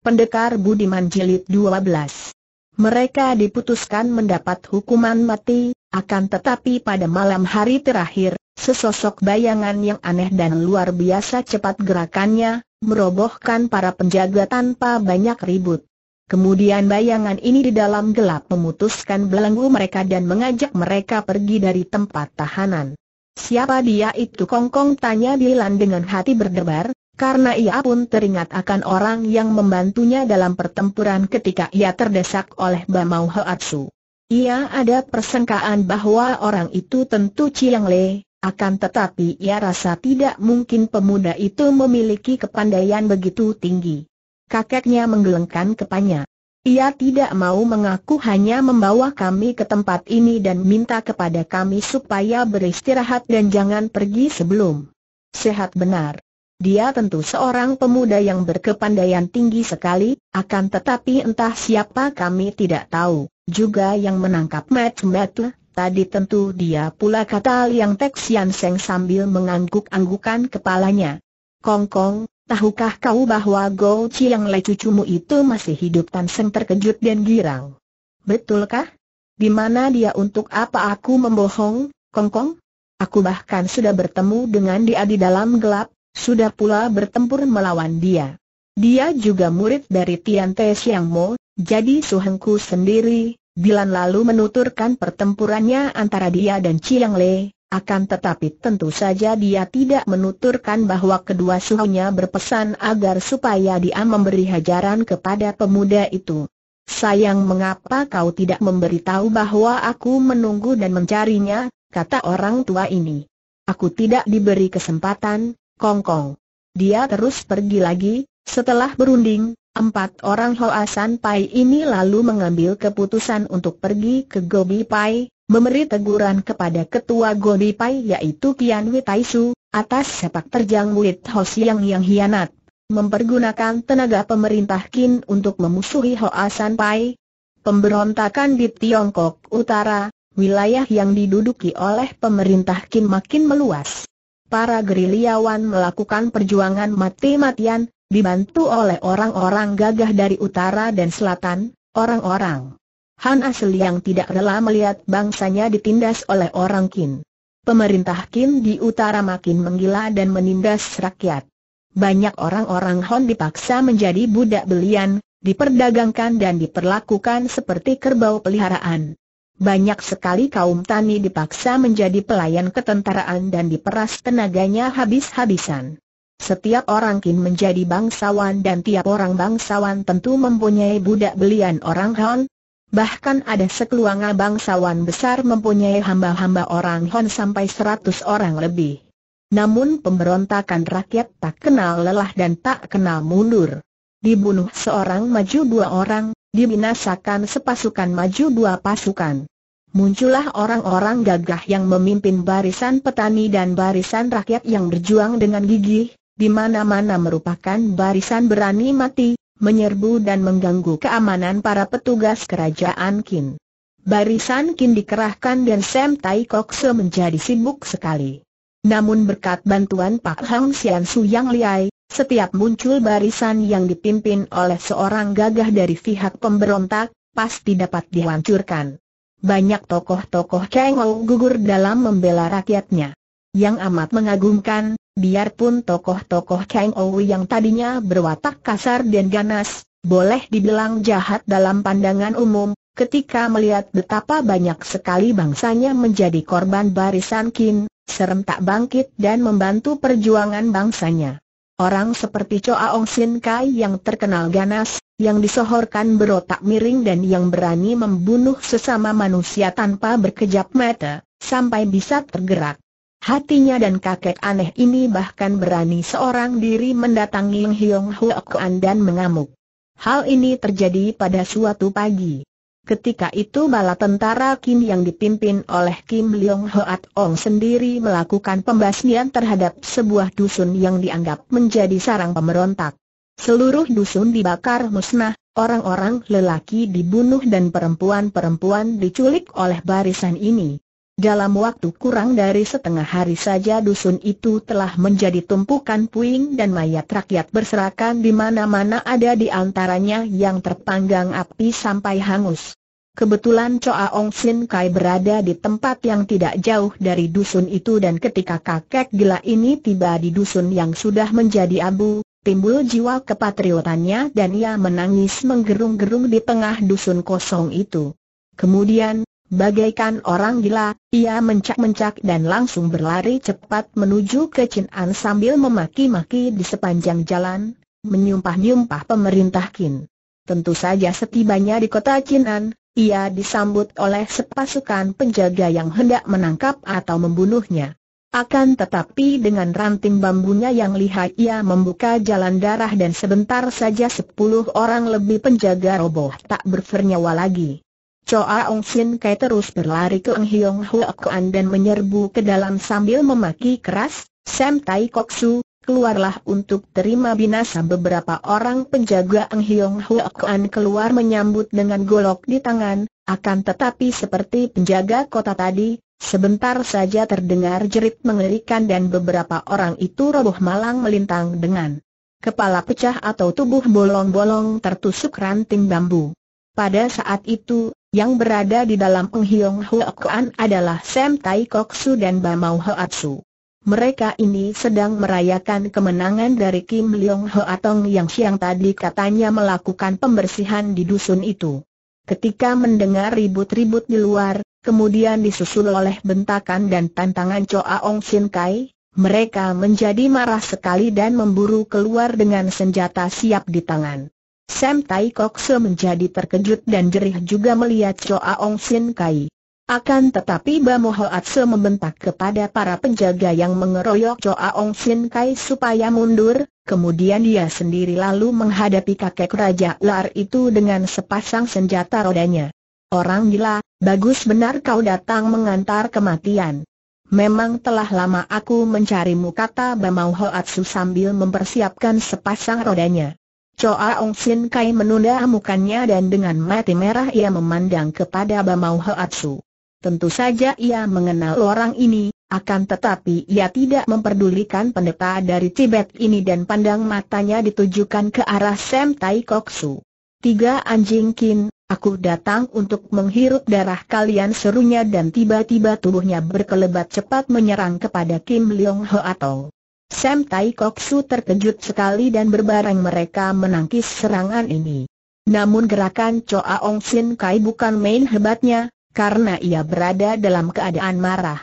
Pendekar Budiman Jilid 12 Mereka diputuskan mendapat hukuman mati, akan tetapi pada malam hari terakhir, sesosok bayangan yang aneh dan luar biasa cepat gerakannya, merobohkan para penjaga tanpa banyak ribut. Kemudian bayangan ini di dalam gelap memutuskan belenggu mereka dan mengajak mereka pergi dari tempat tahanan. Siapa dia itu Kongkong tanya Dilan dengan hati berdebar, karena ia pun teringat akan orang yang membantunya dalam pertempuran ketika ia terdesak oleh Bamau Hoatsu. Ia ada persengkaan bahwa orang itu tentu Chiang Le, akan tetapi ia rasa tidak mungkin pemuda itu memiliki kepandaian begitu tinggi. Kakeknya menggelengkan kepanya. Ia tidak mau mengaku hanya membawa kami ke tempat ini dan minta kepada kami supaya beristirahat dan jangan pergi sebelum sehat benar. Dia tentu seorang pemuda yang berkepandaian tinggi sekali, akan tetapi entah siapa kami tidak tahu, juga yang menangkap Mat Mat Tadi tentu dia pula kata Liang Tek Sian Seng sambil mengangguk-anggukan kepalanya. Kong Kong, tahukah kau bahwa Go yang Le cucumu itu masih hidup Tan Seng terkejut dan girang. Betulkah? Di mana dia untuk apa aku membohong, Kong Kong? Aku bahkan sudah bertemu dengan dia di dalam gelap, sudah pula bertempur melawan dia. Dia juga murid dari Tian Te Siang Mo, jadi Su sendiri, Bilan lalu menuturkan pertempurannya antara dia dan Chiang Le, akan tetapi tentu saja dia tidak menuturkan bahwa kedua suhunya berpesan agar supaya dia memberi hajaran kepada pemuda itu. Sayang mengapa kau tidak memberitahu bahwa aku menunggu dan mencarinya, kata orang tua ini. Aku tidak diberi kesempatan, Kong Kong. Dia terus pergi lagi, setelah berunding, empat orang Hoa San Pai ini lalu mengambil keputusan untuk pergi ke Gobi Pai, memberi teguran kepada ketua Gobi Pai yaitu Kian Taishu atas sepak terjang Wit Ho Siang yang hianat, mempergunakan tenaga pemerintah Kin untuk memusuhi Hoa San Pai. Pemberontakan di Tiongkok Utara, wilayah yang diduduki oleh pemerintah Kin makin meluas para gerilyawan melakukan perjuangan mati-matian, dibantu oleh orang-orang gagah dari utara dan selatan, orang-orang Han asli yang tidak rela melihat bangsanya ditindas oleh orang Qin. Pemerintah Qin di utara makin menggila dan menindas rakyat. Banyak orang-orang Han dipaksa menjadi budak belian, diperdagangkan dan diperlakukan seperti kerbau peliharaan. Banyak sekali kaum tani dipaksa menjadi pelayan ketentaraan dan diperas tenaganya habis-habisan. Setiap orang kin menjadi bangsawan dan tiap orang bangsawan tentu mempunyai budak belian orang Hon. Bahkan ada sekeluarga bangsawan besar mempunyai hamba-hamba orang Hon sampai 100 orang lebih. Namun pemberontakan rakyat tak kenal lelah dan tak kenal mundur. Dibunuh seorang maju dua orang, dibinasakan sepasukan maju dua pasukan. Muncullah orang-orang gagah yang memimpin barisan petani dan barisan rakyat yang berjuang dengan gigih, di mana-mana merupakan barisan berani mati, menyerbu dan mengganggu keamanan para petugas kerajaan Kin. Barisan Kin dikerahkan dan Sam Tai Kokse menjadi sibuk sekali. Namun berkat bantuan Pak Hang Sian Su Yang Liai, setiap muncul barisan yang dipimpin oleh seorang gagah dari pihak pemberontak, pasti dapat dihancurkan banyak tokoh-tokoh cengol gugur dalam membela rakyatnya. Yang amat mengagumkan, biarpun tokoh-tokoh Ou yang tadinya berwatak kasar dan ganas, boleh dibilang jahat dalam pandangan umum, ketika melihat betapa banyak sekali bangsanya menjadi korban barisan kin, serentak bangkit dan membantu perjuangan bangsanya. Orang seperti Choa Ong Sin Kai yang terkenal ganas, yang disohorkan berotak miring dan yang berani membunuh sesama manusia tanpa berkejap mata, sampai bisa tergerak. Hatinya dan kakek aneh ini bahkan berani seorang diri mendatangi Hiong Hyong Kuan dan mengamuk. Hal ini terjadi pada suatu pagi. Ketika itu bala tentara Kim yang dipimpin oleh Kim Leong Hoat Ong sendiri melakukan pembasmian terhadap sebuah dusun yang dianggap menjadi sarang pemberontak. Seluruh dusun dibakar musnah, orang-orang lelaki dibunuh dan perempuan-perempuan diculik oleh barisan ini. Dalam waktu kurang dari setengah hari saja dusun itu telah menjadi tumpukan puing dan mayat rakyat berserakan di mana-mana ada di antaranya yang terpanggang api sampai hangus. Kebetulan Coa Ong Sin Kai berada di tempat yang tidak jauh dari dusun itu dan ketika kakek gila ini tiba di dusun yang sudah menjadi abu, timbul jiwa kepatriotannya dan ia menangis menggerung-gerung di tengah dusun kosong itu. Kemudian, bagaikan orang gila, ia mencak-mencak dan langsung berlari cepat menuju ke Chin An sambil memaki-maki di sepanjang jalan, menyumpah-nyumpah pemerintah Kin. Tentu saja setibanya di kota Chinan, ia disambut oleh sepasukan penjaga yang hendak menangkap atau membunuhnya. Akan tetapi dengan ranting bambunya yang lihai ia membuka jalan darah dan sebentar saja sepuluh orang lebih penjaga roboh tak bernyawa lagi. Choa Ong Sin Kai terus berlari ke Ng Hiong Hua Kuan dan menyerbu ke dalam sambil memaki keras, Sam Tai Kok Su, keluarlah untuk terima binasa beberapa orang penjaga Ang Hiong Huok keluar menyambut dengan golok di tangan, akan tetapi seperti penjaga kota tadi, sebentar saja terdengar jerit mengerikan dan beberapa orang itu roboh malang melintang dengan kepala pecah atau tubuh bolong-bolong tertusuk ranting bambu. Pada saat itu, yang berada di dalam Ang Hiong Huok adalah Sam Tai Kok Su dan Bamau Hoat Su mereka ini sedang merayakan kemenangan dari Kim Leong Ho Atong yang siang tadi katanya melakukan pembersihan di dusun itu. Ketika mendengar ribut-ribut di luar, kemudian disusul oleh bentakan dan tantangan Choa Ong Sin Kai, mereka menjadi marah sekali dan memburu keluar dengan senjata siap di tangan. Sam Tai Kok Se menjadi terkejut dan jerih juga melihat Choa Ong Sin Kai. Akan tetapi Bamo Hoatse membentak kepada para penjaga yang mengeroyok Choa Ong Sin Kai supaya mundur, kemudian dia sendiri lalu menghadapi kakek Raja Lar itu dengan sepasang senjata rodanya. Orang gila, bagus benar kau datang mengantar kematian. Memang telah lama aku mencarimu kata Bamau Hoatsu sambil mempersiapkan sepasang rodanya. Choa Ong Sin Kai menunda amukannya dan dengan mati merah ia memandang kepada Bamau Hoatsu. Tentu saja ia mengenal orang ini, akan tetapi ia tidak memperdulikan pendeta dari Tibet ini dan pandang matanya ditujukan ke arah Sam Tai Koksu. Tiga anjing kin, aku datang untuk menghirup darah kalian serunya dan tiba-tiba tubuhnya berkelebat cepat menyerang kepada Kim Leong Ho atau Sam Tai Koksu terkejut sekali dan berbareng mereka menangkis serangan ini. Namun gerakan Choa Ong Sin Kai bukan main hebatnya, karena ia berada dalam keadaan marah.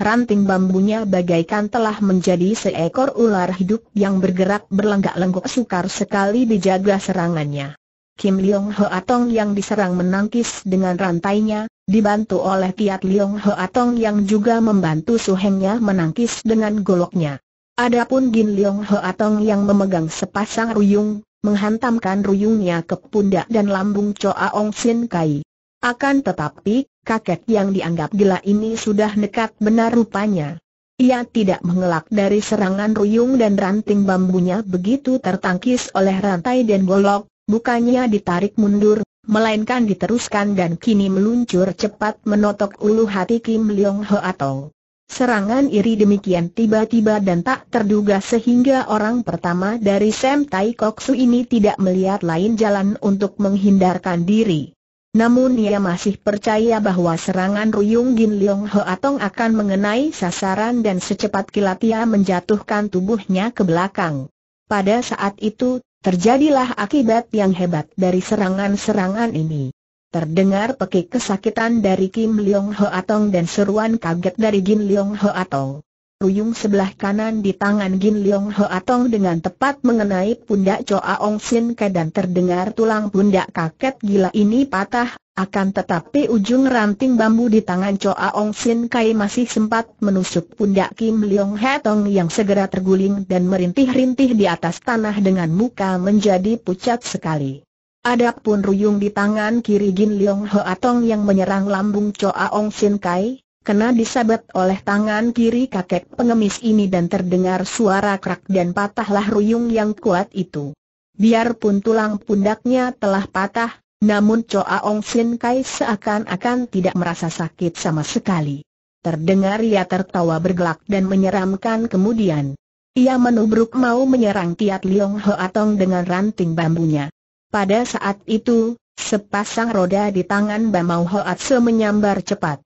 Ranting bambunya bagaikan telah menjadi seekor ular hidup yang bergerak berlenggak-lenggok sukar sekali dijaga serangannya. Kim Leong Ho Atong yang diserang menangkis dengan rantainya, dibantu oleh Tiat Leong Ho Atong yang juga membantu suhengnya menangkis dengan goloknya. Adapun Gin Leong Ho Atong yang memegang sepasang ruyung, menghantamkan ruyungnya ke pundak dan lambung Choa Ong Sin Kai. Akan tetapi, kakek yang dianggap gila ini sudah nekat benar rupanya. Ia tidak mengelak dari serangan ruyung dan ranting bambunya begitu tertangkis oleh rantai dan golok, bukannya ditarik mundur, melainkan diteruskan dan kini meluncur cepat menotok ulu hati Kim Leong Ho atau Serangan iri demikian tiba-tiba dan tak terduga sehingga orang pertama dari Sam Tai Su ini tidak melihat lain jalan untuk menghindarkan diri. Namun ia masih percaya bahwa serangan Ruyung Gin Leong Ho Atong akan mengenai sasaran dan secepat kilat ia menjatuhkan tubuhnya ke belakang. Pada saat itu, terjadilah akibat yang hebat dari serangan-serangan ini. Terdengar pekik kesakitan dari Kim Leong Ho Atong dan seruan kaget dari Gin Leong Ho Atong. Ruyung sebelah kanan di tangan Gin Leong Ho Atong dengan tepat mengenai pundak Choa Ong Sin Ke dan terdengar tulang pundak kakek gila ini patah, akan tetapi ujung ranting bambu di tangan Choa Ong Sin Kai masih sempat menusuk pundak Kim Leong Tong yang segera terguling dan merintih-rintih di atas tanah dengan muka menjadi pucat sekali. Adapun ruyung di tangan kiri Gin Leong Ho Atong yang menyerang lambung Choa Ong Sin Kai, kena disabet oleh tangan kiri kakek pengemis ini dan terdengar suara krak dan patahlah ruyung yang kuat itu. Biarpun tulang pundaknya telah patah, namun Choa Ong Sin Kai seakan-akan tidak merasa sakit sama sekali. Terdengar ia tertawa bergelak dan menyeramkan kemudian. Ia menubruk mau menyerang Tiat Liong Atong dengan ranting bambunya. Pada saat itu, sepasang roda di tangan Bamau Atse menyambar cepat.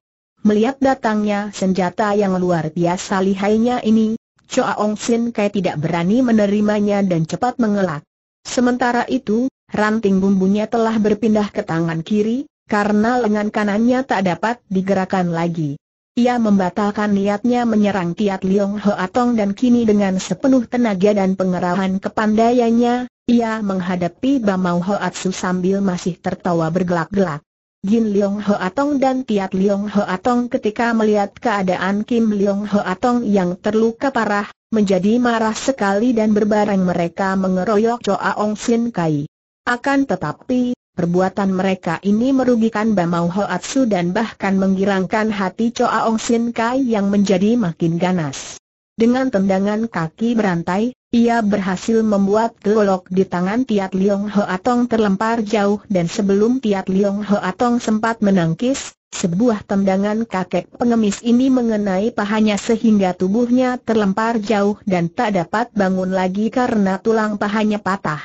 Melihat datangnya senjata yang luar biasa lihainya ini, Choa Ong Sin Kai tidak berani menerimanya dan cepat mengelak. Sementara itu, ranting bumbunya telah berpindah ke tangan kiri, karena lengan kanannya tak dapat digerakkan lagi. Ia membatalkan niatnya menyerang Tiat Liong Atong dan kini dengan sepenuh tenaga dan pengerahan kepandaiannya, ia menghadapi Bamau Atsu sambil masih tertawa bergelak-gelak. Jin Leong Hoatong dan Tiat Leong Hoatong ketika melihat keadaan Kim Leong Hoatong yang terluka parah, menjadi marah sekali dan berbareng mereka mengeroyok Choa Ong Sin Kai. Akan tetapi, perbuatan mereka ini merugikan Bamau Hoatsu dan bahkan menggirangkan hati Choa Ong Sin Kai yang menjadi makin ganas. Dengan tendangan kaki berantai, ia berhasil membuat golok di tangan Tiat Liong Ho Atong terlempar jauh dan sebelum Tiat Liong Ho Atong sempat menangkis, sebuah tendangan kakek pengemis ini mengenai pahanya sehingga tubuhnya terlempar jauh dan tak dapat bangun lagi karena tulang pahanya patah.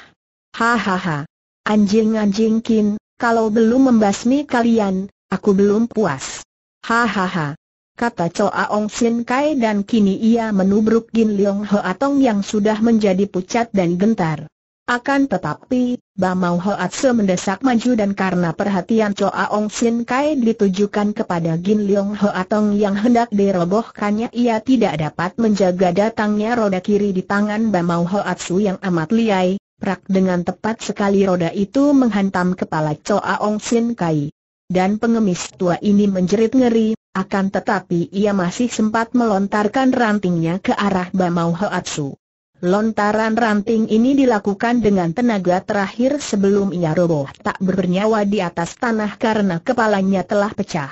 Hahaha. Anjing-anjing kin, kalau belum membasmi kalian, aku belum puas. Hahaha kata Choa Ong Sin Kai dan kini ia menubruk Gin Leong Hoa Tong yang sudah menjadi pucat dan gentar. Akan tetapi, Bamau Hoa Tse mendesak maju dan karena perhatian Choa Ong Sin Kai ditujukan kepada Gin Leong Hoa Tong yang hendak dirobohkannya ia tidak dapat menjaga datangnya roda kiri di tangan Bamau Hoa Tse yang amat liai, prak dengan tepat sekali roda itu menghantam kepala Choa Ong Sin Kai. Dan pengemis tua ini menjerit ngeri, akan tetapi ia masih sempat melontarkan rantingnya ke arah Bamau Hoatsu. Lontaran ranting ini dilakukan dengan tenaga terakhir sebelum ia roboh tak bernyawa di atas tanah karena kepalanya telah pecah.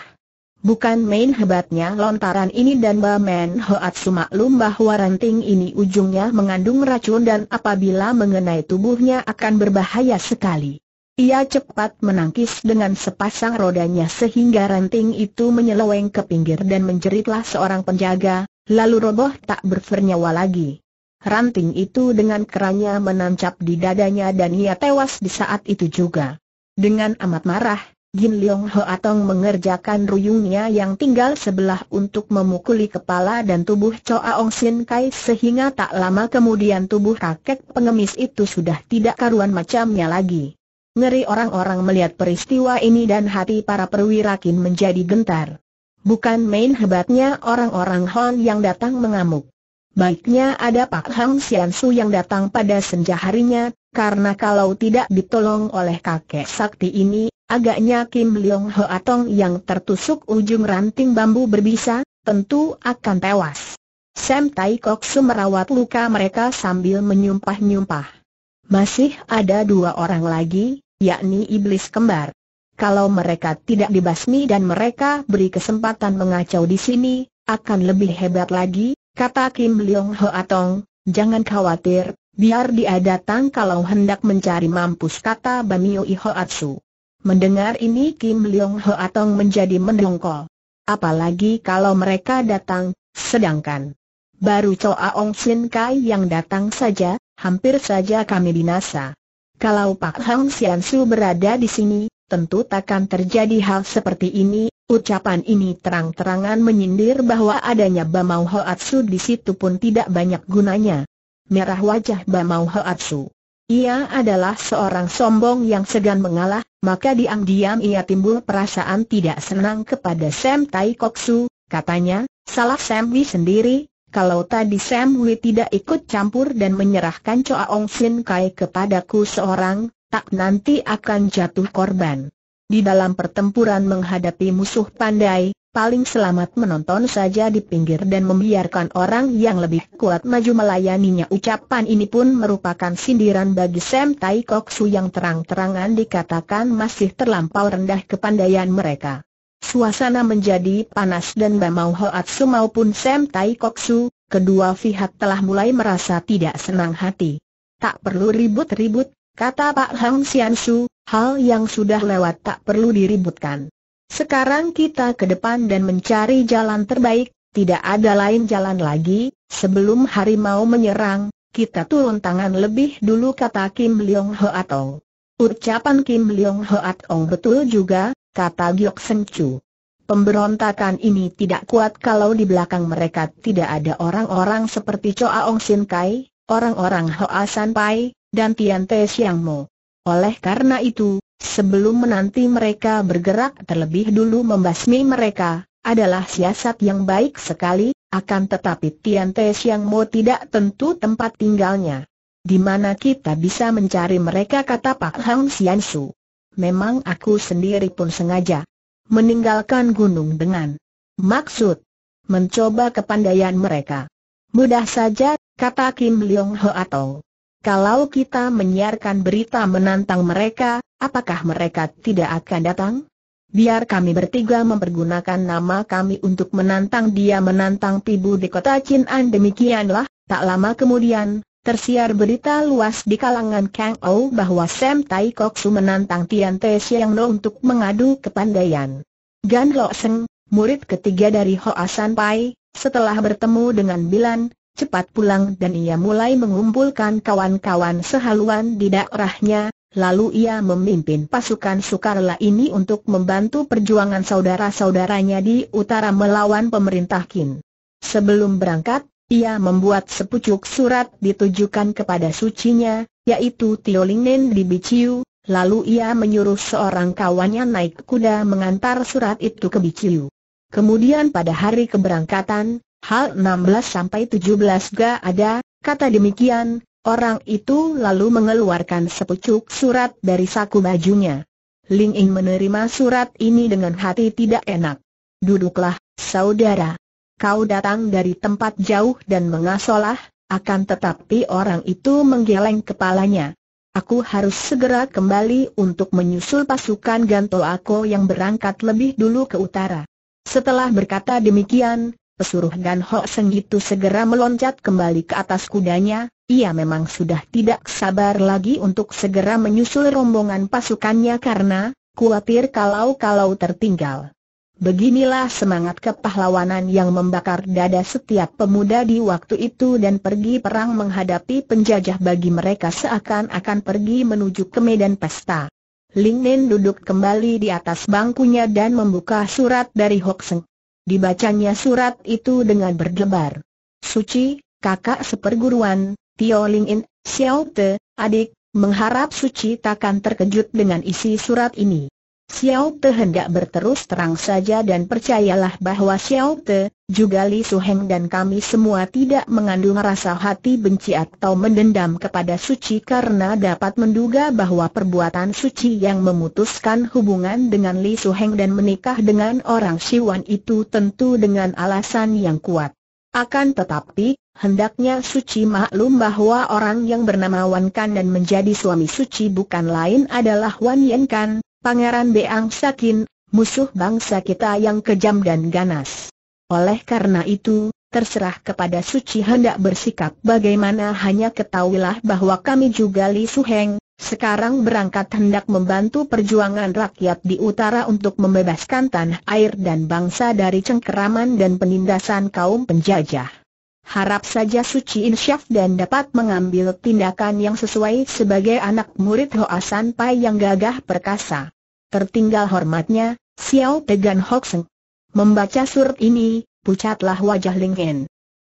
Bukan main hebatnya lontaran ini dan Bamen Hoatsu maklum bahwa ranting ini ujungnya mengandung racun dan apabila mengenai tubuhnya akan berbahaya sekali. Ia cepat menangkis dengan sepasang rodanya sehingga ranting itu menyeleweng ke pinggir dan menjeritlah seorang penjaga, lalu roboh tak bernyawa lagi. Ranting itu dengan keranya menancap di dadanya dan ia tewas di saat itu juga. Dengan amat marah, Jin Leong atong mengerjakan ruyungnya yang tinggal sebelah untuk memukuli kepala dan tubuh Choa Ong Sin Kai sehingga tak lama kemudian tubuh kakek pengemis itu sudah tidak karuan macamnya lagi. Ngeri orang-orang melihat peristiwa ini dan hati para perwira kin menjadi gentar. Bukan main hebatnya orang-orang Hon yang datang mengamuk. Baiknya ada Pak Hang Sian Su yang datang pada senja harinya, karena kalau tidak ditolong oleh kakek sakti ini, agaknya Kim Leong Ho Atong yang tertusuk ujung ranting bambu berbisa, tentu akan tewas. Sam Tai Kok Su merawat luka mereka sambil menyumpah-nyumpah. Masih ada dua orang lagi, yakni iblis kembar. Kalau mereka tidak dibasmi dan mereka beri kesempatan mengacau di sini, akan lebih hebat lagi, kata Kim Leong Ho Atong. jangan khawatir, biar dia datang kalau hendak mencari mampus kata Iho Atsu. Mendengar ini Kim Leong Ho Atong menjadi mendongkol. Apalagi kalau mereka datang, sedangkan baru Choa Ong Sin Kai yang datang saja, hampir saja kami binasa. Kalau Pak Hang Sian Su berada di sini, tentu takkan terjadi hal seperti ini. Ucapan ini terang-terangan menyindir bahwa adanya Bamau Hoatsu di situ pun tidak banyak gunanya. Merah wajah Bamau Hoatsu. Ia adalah seorang sombong yang segan mengalah, maka diam-diam ia timbul perasaan tidak senang kepada Sam Tai Koksu, katanya, salah Sam Wi sendiri, kalau tadi Sam Hui tidak ikut campur dan menyerahkan Choa Ong Sin Kai kepadaku seorang, tak nanti akan jatuh korban. Di dalam pertempuran menghadapi musuh pandai, paling selamat menonton saja di pinggir dan membiarkan orang yang lebih kuat maju melayaninya. Ucapan ini pun merupakan sindiran bagi Sam Tai Kok Su yang terang-terangan dikatakan masih terlampau rendah kepandaian mereka. Suasana menjadi panas dan Bamau Hoatsu maupun Sam Tai Koksu, kedua pihak telah mulai merasa tidak senang hati. Tak perlu ribut-ribut, kata Pak Hang Su, hal yang sudah lewat tak perlu diributkan. Sekarang kita ke depan dan mencari jalan terbaik, tidak ada lain jalan lagi, sebelum harimau menyerang, kita turun tangan lebih dulu kata Kim Leong Hoatong. Ucapan Kim Leong Hoatong betul juga, kata Giok Sencu. Pemberontakan ini tidak kuat kalau di belakang mereka tidak ada orang-orang seperti Choa Ong Sin Kai, orang-orang Hoa San Pai, dan Tian Te Siang Mo. Oleh karena itu, sebelum menanti mereka bergerak terlebih dulu membasmi mereka, adalah siasat yang baik sekali, akan tetapi Tian Te Siang Mo tidak tentu tempat tinggalnya. Di mana kita bisa mencari mereka kata Pak Hang Sian Su memang aku sendiri pun sengaja meninggalkan gunung dengan maksud mencoba kepandaian mereka. Mudah saja, kata Kim Leong Ho atau kalau kita menyiarkan berita menantang mereka, apakah mereka tidak akan datang? Biar kami bertiga mempergunakan nama kami untuk menantang dia menantang pibu di kota Chin'an demikianlah, tak lama kemudian, tersiar berita luas di kalangan Kang Ou bahwa Sam Tai Kok Su menantang Tian Te Siang No untuk mengadu kepandaian. Gan Lo Seng, murid ketiga dari ho asan Pai, setelah bertemu dengan Bilan, cepat pulang dan ia mulai mengumpulkan kawan-kawan sehaluan di daerahnya, lalu ia memimpin pasukan sukarela ini untuk membantu perjuangan saudara-saudaranya di utara melawan pemerintah Qin. Sebelum berangkat, ia membuat sepucuk surat ditujukan kepada sucinya, yaitu Tio Lingnen di Biciu, lalu ia menyuruh seorang kawannya naik kuda mengantar surat itu ke Biciu. Kemudian pada hari keberangkatan, hal 16 17 ga ada, kata demikian, orang itu lalu mengeluarkan sepucuk surat dari saku bajunya. Ling menerima surat ini dengan hati tidak enak. Duduklah, saudara kau datang dari tempat jauh dan mengasolah, akan tetapi orang itu menggeleng kepalanya. Aku harus segera kembali untuk menyusul pasukan Ganto Ako yang berangkat lebih dulu ke utara. Setelah berkata demikian, pesuruh Gan Ho Seng itu segera meloncat kembali ke atas kudanya, ia memang sudah tidak sabar lagi untuk segera menyusul rombongan pasukannya karena, khawatir kalau-kalau tertinggal. Beginilah semangat kepahlawanan yang membakar dada setiap pemuda di waktu itu dan pergi perang menghadapi penjajah bagi mereka seakan-akan pergi menuju ke medan pesta. Ling Nen duduk kembali di atas bangkunya dan membuka surat dari Hok Seng. Dibacanya surat itu dengan berdebar. Suci, kakak seperguruan, Tio Ling In, Xiao Te, adik, mengharap Suci takkan terkejut dengan isi surat ini. Xiao Te hendak berterus terang saja dan percayalah bahwa Xiao Te, juga Li Su Heng dan kami semua tidak mengandung rasa hati benci atau mendendam kepada Suci karena dapat menduga bahwa perbuatan Suci yang memutuskan hubungan dengan Li Su Heng dan menikah dengan orang Siwan itu tentu dengan alasan yang kuat. Akan tetapi, hendaknya Suci maklum bahwa orang yang bernama Wan Kan dan menjadi suami Suci bukan lain adalah Wan Yen Kan, Pangeran Beang Sakin, musuh bangsa kita yang kejam dan ganas. Oleh karena itu, terserah kepada Suci hendak bersikap bagaimana hanya ketahuilah bahwa kami juga Li Suheng, sekarang berangkat hendak membantu perjuangan rakyat di utara untuk membebaskan tanah air dan bangsa dari cengkeraman dan penindasan kaum penjajah. Harap saja suci insyaf dan dapat mengambil tindakan yang sesuai sebagai anak murid Hoasan Sanpai yang gagah perkasa. Tertinggal hormatnya, Xiao Tegan Hokseng. Membaca surat ini, pucatlah wajah Ling En.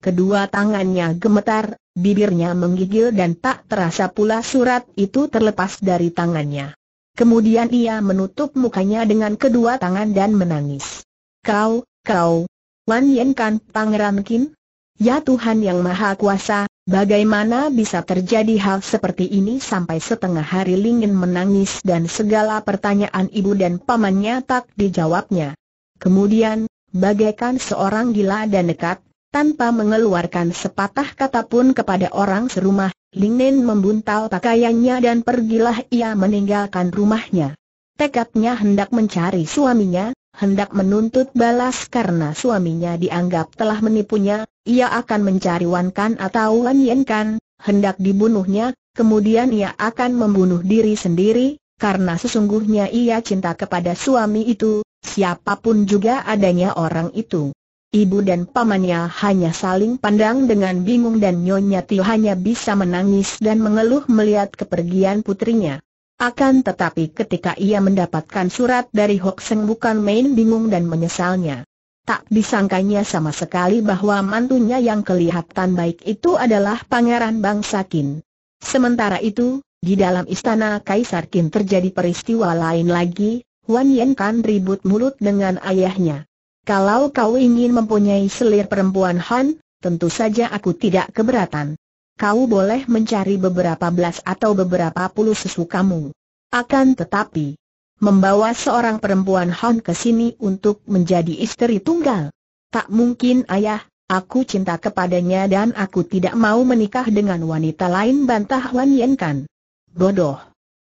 Kedua tangannya gemetar, bibirnya menggigil dan tak terasa pula surat itu terlepas dari tangannya. Kemudian ia menutup mukanya dengan kedua tangan dan menangis. Kau, kau, Wan Yen Kan Pangeran Kim? Ya Tuhan Yang Maha Kuasa, Bagaimana bisa terjadi hal seperti ini sampai setengah hari Lingin menangis dan segala pertanyaan ibu dan pamannya tak dijawabnya. Kemudian, bagaikan seorang gila dan nekat, tanpa mengeluarkan sepatah kata pun kepada orang serumah, Lingin membuntal pakaiannya dan pergilah ia meninggalkan rumahnya. Tekadnya hendak mencari suaminya, hendak menuntut balas karena suaminya dianggap telah menipunya, ia akan mencari Wan Kan atau Wan Yen Kan, hendak dibunuhnya, kemudian ia akan membunuh diri sendiri, karena sesungguhnya ia cinta kepada suami itu, siapapun juga adanya orang itu. Ibu dan pamannya hanya saling pandang dengan bingung dan Nyonya Tio hanya bisa menangis dan mengeluh melihat kepergian putrinya. Akan tetapi ketika ia mendapatkan surat dari Hok Seng bukan main bingung dan menyesalnya. Tak disangkanya sama sekali bahwa mantunya yang kelihatan baik itu adalah Pangeran Bangsa Kin. Sementara itu, di dalam istana Kaisar Kin terjadi peristiwa lain lagi, Wan Yen kan ribut mulut dengan ayahnya. Kalau kau ingin mempunyai selir perempuan Han, tentu saja aku tidak keberatan kau boleh mencari beberapa belas atau beberapa puluh sesukamu. Akan tetapi, membawa seorang perempuan Hon ke sini untuk menjadi istri tunggal. Tak mungkin ayah, aku cinta kepadanya dan aku tidak mau menikah dengan wanita lain bantah Wan Yen Kan. Bodoh.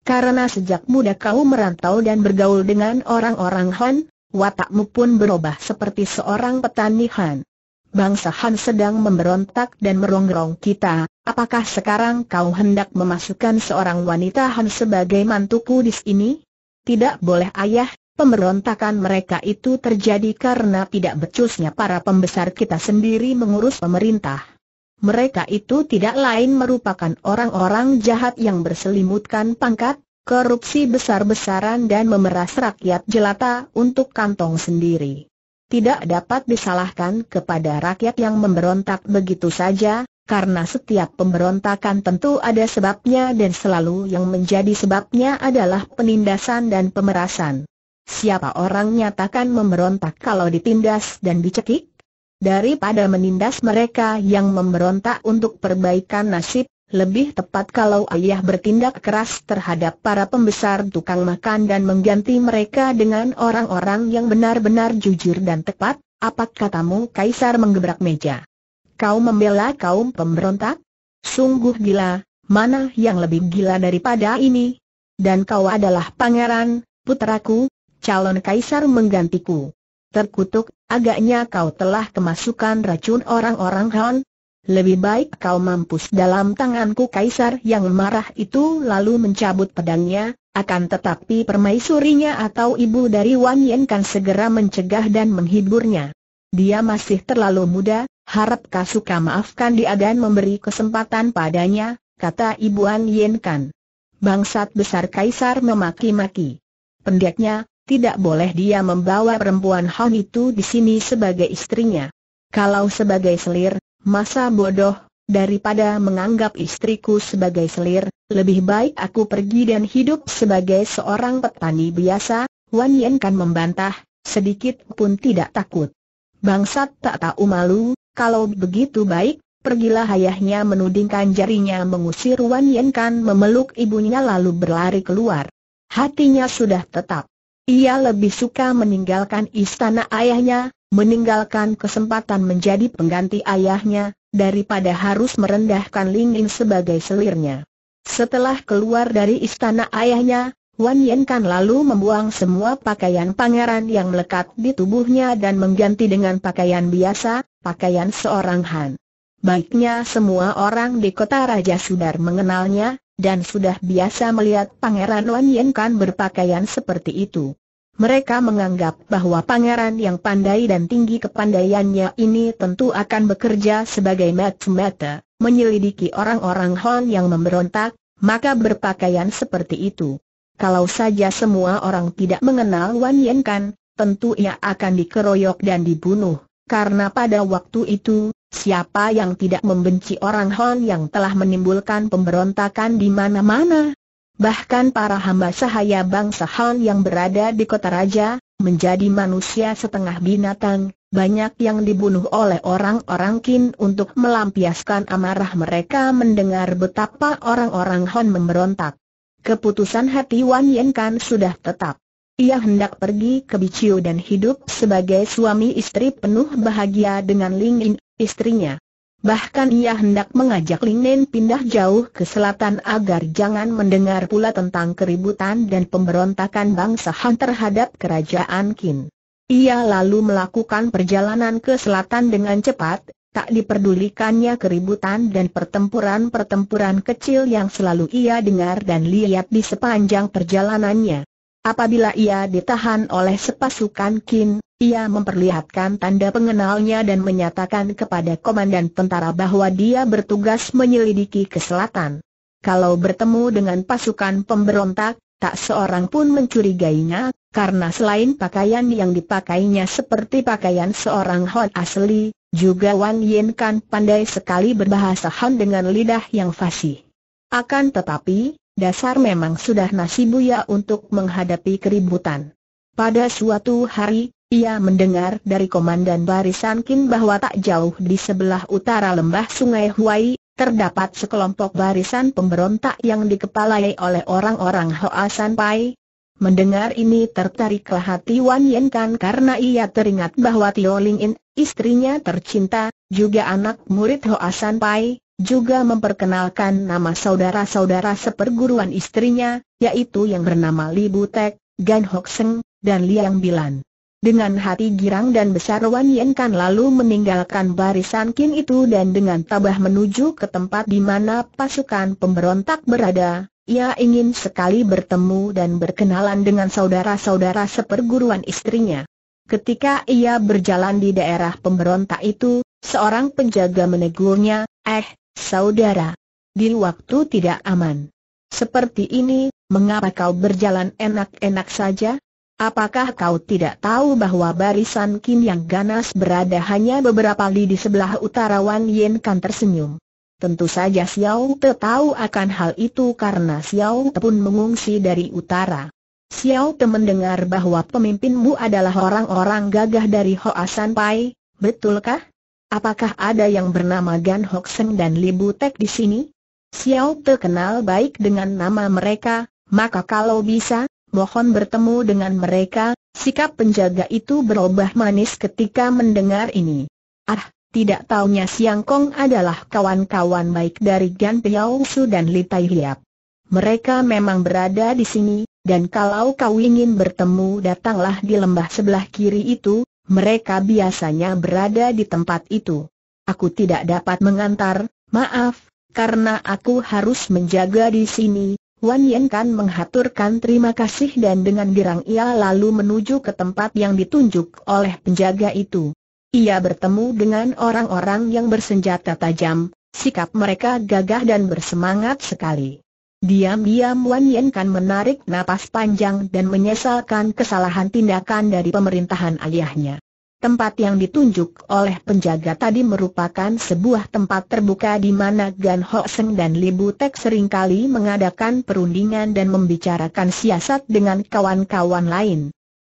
Karena sejak muda kau merantau dan bergaul dengan orang-orang Hon, watakmu pun berubah seperti seorang petani Hon bangsa Han sedang memberontak dan merongrong kita, apakah sekarang kau hendak memasukkan seorang wanita Han sebagai mantuku di sini? Tidak boleh ayah, Pemberontakan mereka itu terjadi karena tidak becusnya para pembesar kita sendiri mengurus pemerintah. Mereka itu tidak lain merupakan orang-orang jahat yang berselimutkan pangkat, korupsi besar-besaran dan memeras rakyat jelata untuk kantong sendiri tidak dapat disalahkan kepada rakyat yang memberontak begitu saja, karena setiap pemberontakan tentu ada sebabnya dan selalu yang menjadi sebabnya adalah penindasan dan pemerasan. Siapa orang nyatakan memberontak kalau ditindas dan dicekik? Daripada menindas mereka yang memberontak untuk perbaikan nasib, lebih tepat kalau ayah bertindak keras terhadap para pembesar tukang makan dan mengganti mereka dengan orang-orang yang benar-benar jujur dan tepat, apa katamu Kaisar menggebrak meja? Kau membela kaum pemberontak? Sungguh gila, mana yang lebih gila daripada ini? Dan kau adalah pangeran, putraku, calon Kaisar menggantiku. Terkutuk, agaknya kau telah kemasukan racun orang-orang Han, lebih baik kau mampus dalam tanganku kaisar yang marah itu lalu mencabut pedangnya, akan tetapi permaisurinya atau ibu dari Wan Yen kan segera mencegah dan menghiburnya. Dia masih terlalu muda, harap Kasuka maafkan dia dan memberi kesempatan padanya, kata ibu Wan Yen kan. Bangsat besar kaisar memaki-maki. Pendeknya, tidak boleh dia membawa perempuan Han itu di sini sebagai istrinya. Kalau sebagai selir, masa bodoh, daripada menganggap istriku sebagai selir, lebih baik aku pergi dan hidup sebagai seorang petani biasa, Wan Yen kan membantah, sedikit pun tidak takut. Bangsat tak tahu malu, kalau begitu baik, pergilah ayahnya menudingkan jarinya mengusir Wan Yen kan memeluk ibunya lalu berlari keluar. Hatinya sudah tetap. Ia lebih suka meninggalkan istana ayahnya, meninggalkan kesempatan menjadi pengganti ayahnya, daripada harus merendahkan Ling sebagai selirnya. Setelah keluar dari istana ayahnya, Wan Yen Kan lalu membuang semua pakaian pangeran yang melekat di tubuhnya dan mengganti dengan pakaian biasa, pakaian seorang Han. Baiknya semua orang di kota Raja Sudar mengenalnya, dan sudah biasa melihat pangeran Wan Yen Kan berpakaian seperti itu. Mereka menganggap bahwa pangeran yang pandai dan tinggi kepandaiannya ini tentu akan bekerja sebagai matematik, menyelidiki orang-orang Hon yang memberontak, maka berpakaian seperti itu. Kalau saja semua orang tidak mengenal Wan Yen Kan, tentu ia akan dikeroyok dan dibunuh, karena pada waktu itu, siapa yang tidak membenci orang Hon yang telah menimbulkan pemberontakan di mana-mana, bahkan para hamba sahaya bangsa Han yang berada di kota raja, menjadi manusia setengah binatang, banyak yang dibunuh oleh orang-orang Qin untuk melampiaskan amarah mereka mendengar betapa orang-orang Han memberontak. Keputusan hati Wan Yen Kan sudah tetap. Ia hendak pergi ke Biciu dan hidup sebagai suami istri penuh bahagia dengan Ling Yin, istrinya. Bahkan ia hendak mengajak Ling Nen pindah jauh ke selatan agar jangan mendengar pula tentang keributan dan pemberontakan bangsa Han terhadap kerajaan Qin. Ia lalu melakukan perjalanan ke selatan dengan cepat, tak diperdulikannya keributan dan pertempuran-pertempuran kecil yang selalu ia dengar dan lihat di sepanjang perjalanannya. Apabila ia ditahan oleh sepasukan Qin, ia memperlihatkan tanda pengenalnya dan menyatakan kepada komandan tentara bahwa dia bertugas menyelidiki ke selatan. Kalau bertemu dengan pasukan pemberontak, tak seorang pun mencurigainya, karena selain pakaian yang dipakainya seperti pakaian seorang Hon asli, juga Wang Yen kan pandai sekali berbahasa Hon dengan lidah yang fasih. Akan tetapi, dasar memang sudah nasibuya untuk menghadapi keributan. Pada suatu hari, ia mendengar dari Komandan Barisan Kin bahwa tak jauh di sebelah utara lembah sungai Huai, terdapat sekelompok barisan pemberontak yang dikepalai oleh orang-orang Hoa San Pai. Mendengar ini tertariklah hati Wan Yen Kan karena ia teringat bahwa Tio Ling In, istrinya tercinta, juga anak murid Hoa San Pai, juga memperkenalkan nama saudara-saudara seperguruan istrinya, yaitu yang bernama Li Butek, Gan Hok Seng, dan Liang Bilan. Dengan hati girang dan besar Wan Yen Kan lalu meninggalkan barisan kin itu dan dengan tabah menuju ke tempat di mana pasukan pemberontak berada, ia ingin sekali bertemu dan berkenalan dengan saudara-saudara seperguruan istrinya. Ketika ia berjalan di daerah pemberontak itu, seorang penjaga menegurnya, eh, saudara, di waktu tidak aman. Seperti ini, mengapa kau berjalan enak-enak saja? Apakah kau tidak tahu bahwa barisan Kin yang ganas berada hanya beberapa li di sebelah utara Wan Yen Kan tersenyum? Tentu saja Xiao Te tahu akan hal itu karena Xiao Te pun mengungsi dari utara. Xiao Te mendengar bahwa pemimpinmu adalah orang-orang gagah dari Hoa San Pai, betulkah? Apakah ada yang bernama Gan Hok Seng dan Li Butek di sini? Xiao Te kenal baik dengan nama mereka, maka kalau bisa, mohon bertemu dengan mereka, sikap penjaga itu berubah manis ketika mendengar ini. Ah, tidak taunya Siang Kong adalah kawan-kawan baik dari Gan Su dan Li Tai Hiap. Mereka memang berada di sini, dan kalau kau ingin bertemu datanglah di lembah sebelah kiri itu, mereka biasanya berada di tempat itu. Aku tidak dapat mengantar, maaf, karena aku harus menjaga di sini, Wan Yen Kan menghaturkan terima kasih dan dengan girang ia lalu menuju ke tempat yang ditunjuk oleh penjaga itu. Ia bertemu dengan orang-orang yang bersenjata tajam, sikap mereka gagah dan bersemangat sekali. Diam-diam Wan Yen Kan menarik napas panjang dan menyesalkan kesalahan tindakan dari pemerintahan ayahnya. Tempat yang ditunjuk oleh penjaga tadi merupakan sebuah tempat terbuka di mana Gan Ho Seng dan Li Butek seringkali mengadakan perundingan dan membicarakan siasat dengan kawan-kawan lain.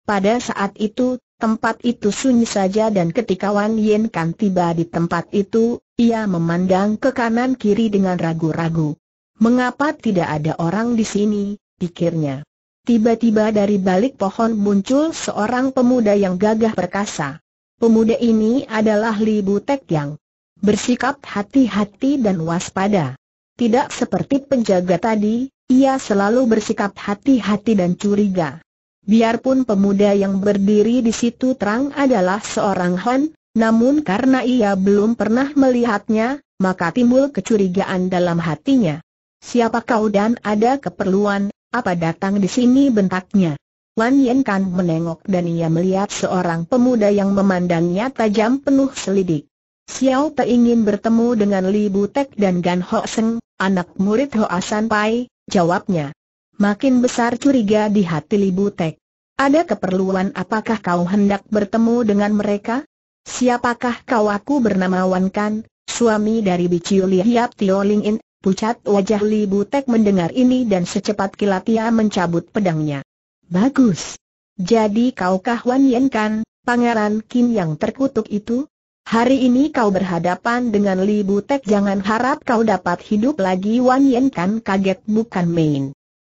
Pada saat itu, tempat itu sunyi saja dan ketika Wan Yen Kan tiba di tempat itu, ia memandang ke kanan kiri dengan ragu-ragu. Mengapa tidak ada orang di sini, pikirnya. Tiba-tiba dari balik pohon muncul seorang pemuda yang gagah perkasa. Pemuda ini adalah Li Butek yang bersikap hati-hati dan waspada. Tidak seperti penjaga tadi, ia selalu bersikap hati-hati dan curiga. Biarpun pemuda yang berdiri di situ terang adalah seorang Han, namun karena ia belum pernah melihatnya, maka timbul kecurigaan dalam hatinya. Siapa kau dan ada keperluan apa datang di sini bentaknya? Wan Yen Kan menengok dan ia melihat seorang pemuda yang memandangnya tajam penuh selidik. Xiao Te ingin bertemu dengan Li Butek dan Gan Ho Seng, anak murid Ho Asan Pai, jawabnya. Makin besar curiga di hati Li Butek. Ada keperluan apakah kau hendak bertemu dengan mereka? Siapakah kau aku bernama Wan Kan, suami dari Biciu Hiap Tio Ling In, Pucat wajah Li Butek mendengar ini dan secepat kilat ia mencabut pedangnya. Bagus. Jadi kau kah Wan Yen kan, Pangeran Kim yang terkutuk itu? Hari ini kau berhadapan dengan Li Butek jangan harap kau dapat hidup lagi Wan Yen kan kaget bukan main.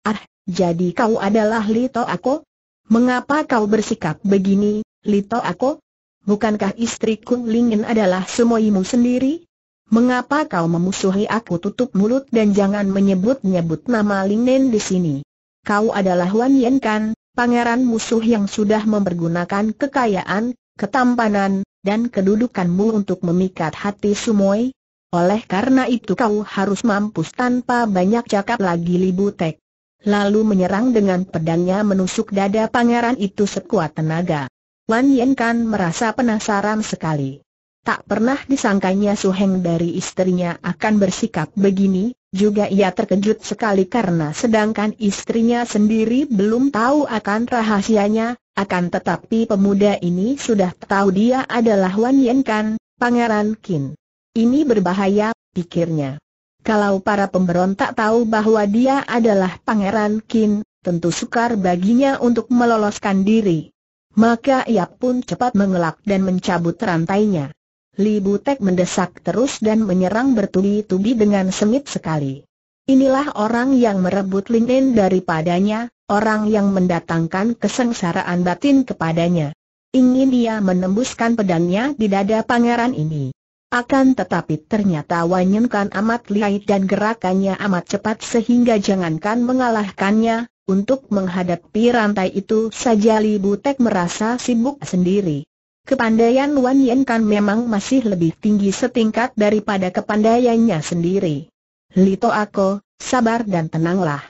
Ah, jadi kau adalah Li To Ako? Mengapa kau bersikap begini, Li To Ako? Bukankah istri Kung Lingin adalah semuimu sendiri? Mengapa kau memusuhi aku tutup mulut dan jangan menyebut-nyebut nama Linen di sini? Kau adalah Wan Yen Kan, pangeran musuh yang sudah mempergunakan kekayaan, ketampanan, dan kedudukanmu untuk memikat hati Sumoi. Oleh karena itu kau harus mampus tanpa banyak cakap lagi Libutek. Lalu menyerang dengan pedangnya menusuk dada pangeran itu sekuat tenaga. Wan Yen Kan merasa penasaran sekali. Tak pernah disangkanya Su Heng dari istrinya akan bersikap begini, juga ia terkejut sekali karena sedangkan istrinya sendiri belum tahu akan rahasianya, akan tetapi pemuda ini sudah tahu dia adalah Wan Yen Kan, Pangeran Kin. Ini berbahaya, pikirnya. Kalau para pemberontak tahu bahwa dia adalah Pangeran Kin, tentu sukar baginya untuk meloloskan diri. Maka ia pun cepat mengelak dan mencabut rantainya. Li Butek mendesak terus dan menyerang bertubi-tubi dengan sengit sekali. Inilah orang yang merebut linen daripadanya, orang yang mendatangkan kesengsaraan batin kepadanya. Ingin dia menembuskan pedangnya di dada pangeran ini. Akan tetapi ternyata Wanyen Kan amat lihai dan gerakannya amat cepat sehingga jangankan mengalahkannya, untuk menghadapi rantai itu saja Li Butek merasa sibuk sendiri. Kepandaian Wan Yen Kan memang masih lebih tinggi setingkat daripada kepandaiannya sendiri. Lito Ako, sabar dan tenanglah.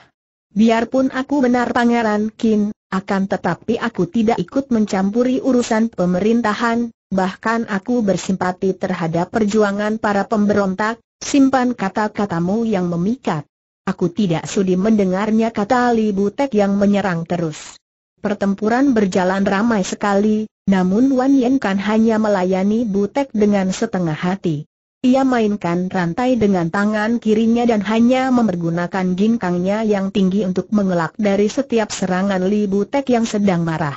Biarpun aku benar Pangeran Kin, akan tetapi aku tidak ikut mencampuri urusan pemerintahan, bahkan aku bersimpati terhadap perjuangan para pemberontak, simpan kata-katamu yang memikat. Aku tidak sudi mendengarnya kata Li Butek yang menyerang terus. Pertempuran berjalan ramai sekali, namun Wan Yen Kan hanya melayani Butek dengan setengah hati. Ia mainkan rantai dengan tangan kirinya dan hanya mempergunakan ginkangnya yang tinggi untuk mengelak dari setiap serangan Li Butek yang sedang marah.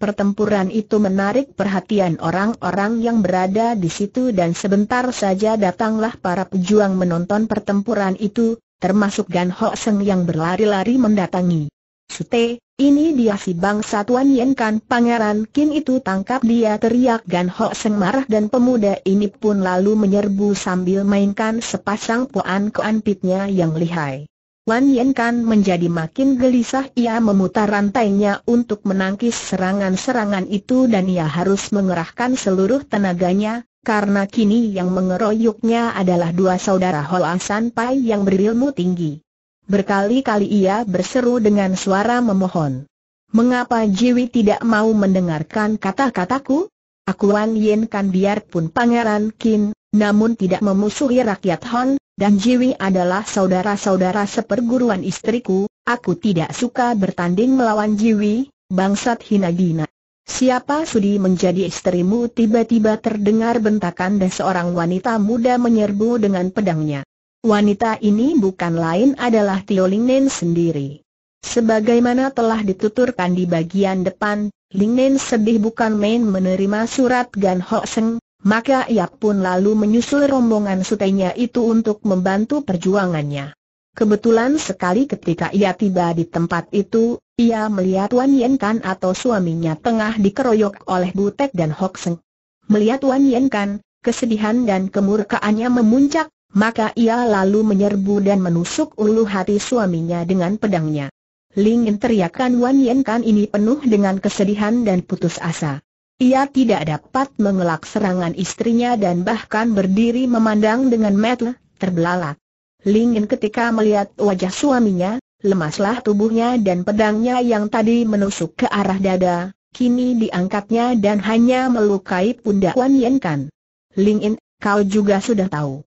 Pertempuran itu menarik perhatian orang-orang yang berada di situ dan sebentar saja datanglah para pejuang menonton pertempuran itu, termasuk Gan Ho Seng yang berlari-lari mendatangi. Sute, ini dia si bangsa Tuan Yen kan Pangeran Kin itu tangkap dia teriak Gan Ho Seng marah dan pemuda ini pun lalu menyerbu sambil mainkan sepasang poan pitnya yang lihai. Wan Yen kan menjadi makin gelisah ia memutar rantainya untuk menangkis serangan-serangan itu dan ia harus mengerahkan seluruh tenaganya, karena kini yang mengeroyoknya adalah dua saudara Hoa San Pai yang berilmu tinggi. Berkali-kali ia berseru dengan suara memohon. Mengapa Jiwi tidak mau mendengarkan kata-kataku? Aku Wan Yin kan biarpun Pangeran Kin, namun tidak memusuhi rakyat Hon, dan Jiwi adalah saudara-saudara seperguruan istriku, aku tidak suka bertanding melawan Jiwi, bangsat hina dina. Siapa sudi menjadi istrimu tiba-tiba terdengar bentakan dan seorang wanita muda menyerbu dengan pedangnya. Wanita ini bukan lain adalah Tio Nen sendiri. Sebagaimana telah dituturkan di bagian depan, Nen sedih bukan main menerima surat Gan Ho Seng, maka ia pun lalu menyusul rombongan sutenya itu untuk membantu perjuangannya. Kebetulan sekali ketika ia tiba di tempat itu, ia melihat Wan Yen Kan atau suaminya tengah dikeroyok oleh Butek dan Hok Seng. Melihat Wan Yen Kan, kesedihan dan kemurkaannya memuncak, maka ia lalu menyerbu dan menusuk ulu hati suaminya dengan pedangnya. Lingin teriakan Wan Yen Kan ini penuh dengan kesedihan dan putus asa. Ia tidak dapat mengelak serangan istrinya dan bahkan berdiri memandang dengan mata terbelalak. Lingin ketika melihat wajah suaminya, lemaslah tubuhnya dan pedangnya yang tadi menusuk ke arah dada, kini diangkatnya dan hanya melukai pundak Wan Yen Kan. Lingin, kau juga sudah tahu.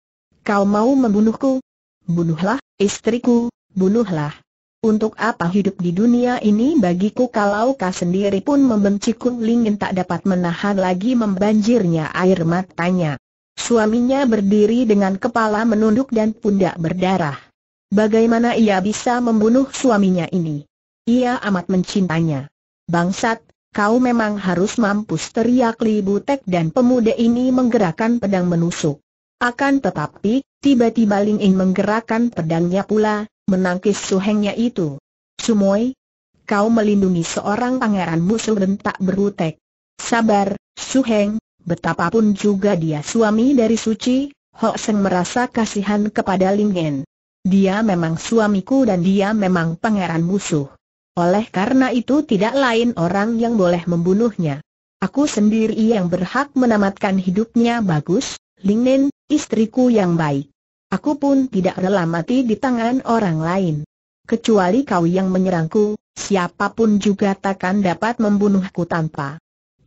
Kau mau membunuhku? Bunuhlah, istriku, bunuhlah. Untuk apa hidup di dunia ini bagiku kalau kau sendiri pun membenciku Lingin tak dapat menahan lagi membanjirnya air matanya. Suaminya berdiri dengan kepala menunduk dan pundak berdarah. Bagaimana ia bisa membunuh suaminya ini? Ia amat mencintainya. Bangsat, kau memang harus mampus teriak libutek tek dan pemuda ini menggerakkan pedang menusuk. Akan tetapi, tiba-tiba Ling In menggerakkan pedangnya pula, menangkis suhengnya itu. Sumoy, kau melindungi seorang pangeran musuh dan tak berutek. Sabar, Suheng, betapapun juga dia suami dari Suci, Ho Seng merasa kasihan kepada Ling In. Dia memang suamiku dan dia memang pangeran musuh. Oleh karena itu tidak lain orang yang boleh membunuhnya. Aku sendiri yang berhak menamatkan hidupnya bagus, Nen, istriku yang baik. Aku pun tidak rela mati di tangan orang lain. Kecuali kau yang menyerangku, siapapun juga takkan dapat membunuhku tanpa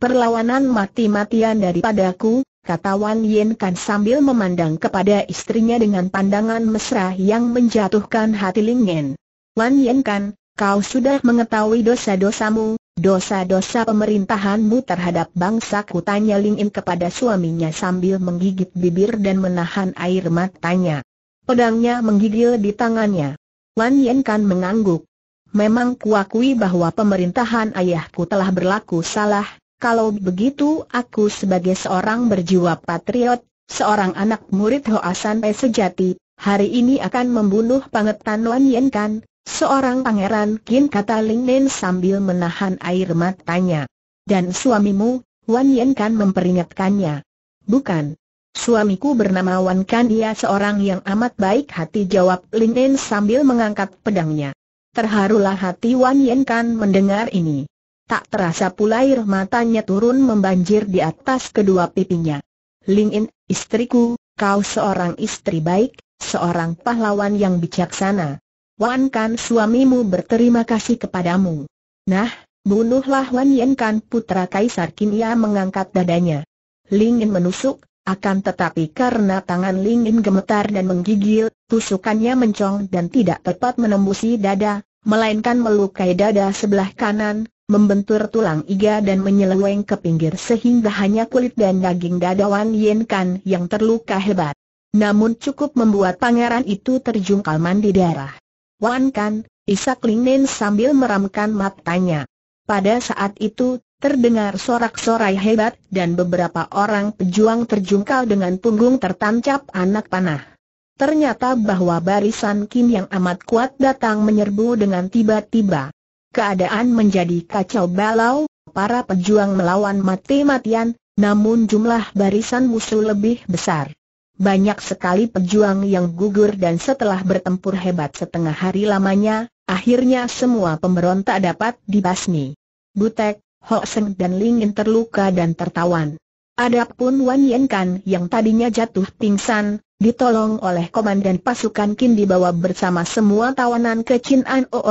perlawanan mati-matian daripadaku, kata Wan Yen Kan sambil memandang kepada istrinya dengan pandangan mesra yang menjatuhkan hati Nen. Wan Yen Kan, kau sudah mengetahui dosa-dosamu, Dosa-dosa pemerintahanmu terhadap bangsaku tanya Ling In kepada suaminya sambil menggigit bibir dan menahan air matanya. Pedangnya menggigil di tangannya. Wan Yen kan mengangguk. Memang kuakui bahwa pemerintahan ayahku telah berlaku salah, kalau begitu aku sebagai seorang berjiwa patriot, seorang anak murid Hoasan Pe sejati, hari ini akan membunuh Pangetan Wan Yen kan, Seorang pangeran Kin kata Ling Nen sambil menahan air matanya. Dan suamimu, Wan Yen kan memperingatkannya. Bukan. Suamiku bernama Wan Kan Ia seorang yang amat baik hati jawab Ling Nen sambil mengangkat pedangnya. Terharulah hati Wan Yen kan mendengar ini. Tak terasa pula air matanya turun membanjir di atas kedua pipinya. Ling In, istriku, kau seorang istri baik, seorang pahlawan yang bijaksana. Wan Kan suamimu berterima kasih kepadamu. Nah, bunuhlah Wan Yen Kan putra Kaisar Kimia mengangkat dadanya. Lingin menusuk, akan tetapi karena tangan Lingin gemetar dan menggigil, tusukannya mencong dan tidak tepat menembusi dada, melainkan melukai dada sebelah kanan, membentur tulang iga dan menyeleweng ke pinggir sehingga hanya kulit dan daging dada Wan Yen Kan yang terluka hebat. Namun cukup membuat pangeran itu terjungkal mandi darah. Wan Kan, Isak Nen sambil meramkan matanya. Pada saat itu, terdengar sorak-sorai hebat dan beberapa orang pejuang terjungkal dengan punggung tertancap anak panah. Ternyata bahwa barisan Kim yang amat kuat datang menyerbu dengan tiba-tiba. Keadaan menjadi kacau balau, para pejuang melawan mati-matian, namun jumlah barisan musuh lebih besar. Banyak sekali pejuang yang gugur dan setelah bertempur hebat setengah hari lamanya, akhirnya semua pemberontak dapat dibasmi. Butek, Ho Seng dan Lingin terluka dan tertawan. Adapun Wan Yen Kan yang tadinya jatuh pingsan, ditolong oleh komandan pasukan Kim dibawa bersama semua tawanan ke Chin An O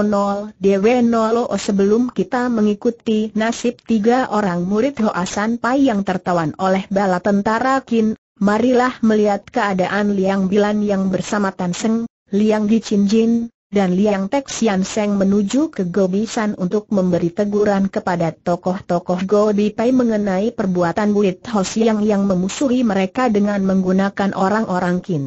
W Nol O sebelum kita mengikuti nasib tiga orang murid Ho Asan Pai yang tertawan oleh bala tentara Qin marilah melihat keadaan Liang Bilan yang bersama Tan Seng, Liang Di Chin Jin, dan Liang Tek Sian Seng menuju ke Gobi San untuk memberi teguran kepada tokoh-tokoh Gobi Pai mengenai perbuatan Buit Ho Siang yang memusuhi mereka dengan menggunakan orang-orang kin.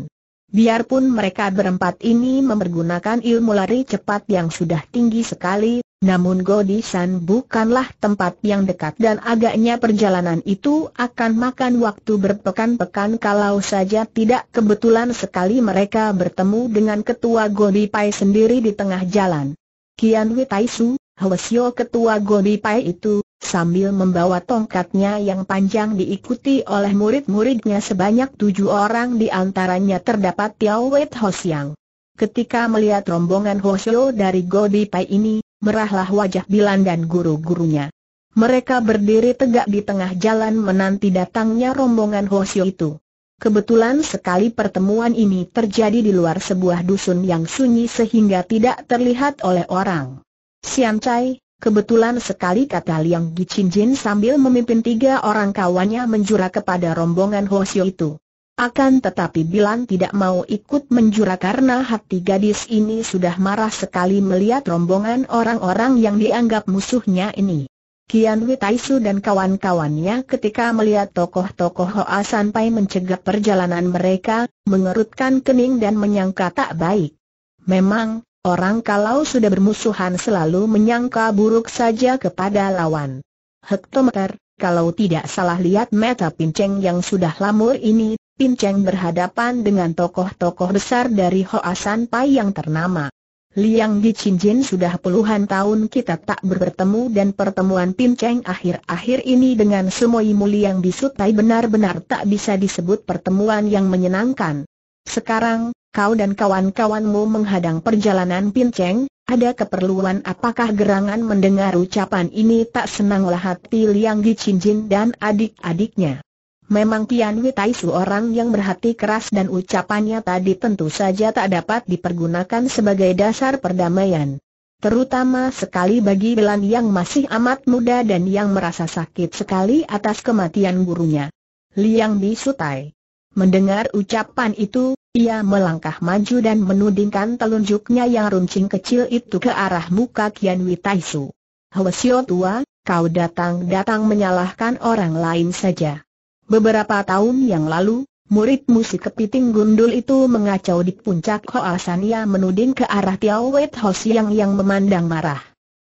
Biarpun mereka berempat ini mempergunakan ilmu lari cepat yang sudah tinggi sekali, namun Godisan bukanlah tempat yang dekat dan agaknya perjalanan itu akan makan waktu berpekan-pekan kalau saja tidak kebetulan sekali mereka bertemu dengan ketua Godipai sendiri di tengah jalan. Kian Witaisu, Hwasyo ketua Godipai itu, sambil membawa tongkatnya yang panjang diikuti oleh murid-muridnya sebanyak tujuh orang di antaranya terdapat Tiawet Hosyang. Hosiang. Ketika melihat rombongan Hosyo dari Godipai ini, merahlah wajah Bilan dan guru-gurunya. Mereka berdiri tegak di tengah jalan menanti datangnya rombongan Hoshio itu. Kebetulan sekali pertemuan ini terjadi di luar sebuah dusun yang sunyi sehingga tidak terlihat oleh orang. Sian Chai, kebetulan sekali kata Liang Gichinjin sambil memimpin tiga orang kawannya menjura kepada rombongan Hoshio itu. Akan tetapi Bilan tidak mau ikut menjura karena hati gadis ini sudah marah sekali melihat rombongan orang-orang yang dianggap musuhnya ini. Kian Witaisu dan kawan-kawannya ketika melihat tokoh-tokoh Hoa sampai mencegah perjalanan mereka, mengerutkan kening dan menyangka tak baik. Memang, orang kalau sudah bermusuhan selalu menyangka buruk saja kepada lawan. Hektometer, kalau tidak salah lihat meta pinceng yang sudah lamur ini Pin Cheng berhadapan dengan tokoh-tokoh besar dari Hoasan Pai yang ternama. Liang di Jin sudah puluhan tahun kita tak bertemu dan pertemuan Pin Cheng akhir-akhir ini dengan Sumoi Muli yang disutai benar-benar tak bisa disebut pertemuan yang menyenangkan. Sekarang, kau dan kawan-kawanmu menghadang perjalanan Pin Cheng, ada keperluan apakah gerangan mendengar ucapan ini tak senanglah hati Liang di Jin dan adik-adiknya. Memang Tian Witaisu orang yang berhati keras dan ucapannya tadi tentu saja tak dapat dipergunakan sebagai dasar perdamaian. Terutama sekali bagi Belan yang masih amat muda dan yang merasa sakit sekali atas kematian gurunya. Liang Bisutai. Mendengar ucapan itu, ia melangkah maju dan menudingkan telunjuknya yang runcing kecil itu ke arah muka Kian Witaisu. Hwasyo tua, kau datang-datang menyalahkan orang lain saja. Beberapa tahun yang lalu, murid musik kepiting gundul itu mengacau di puncak Hoasan ia menuding ke arah Tiao Wet Ho Siang yang memandang marah.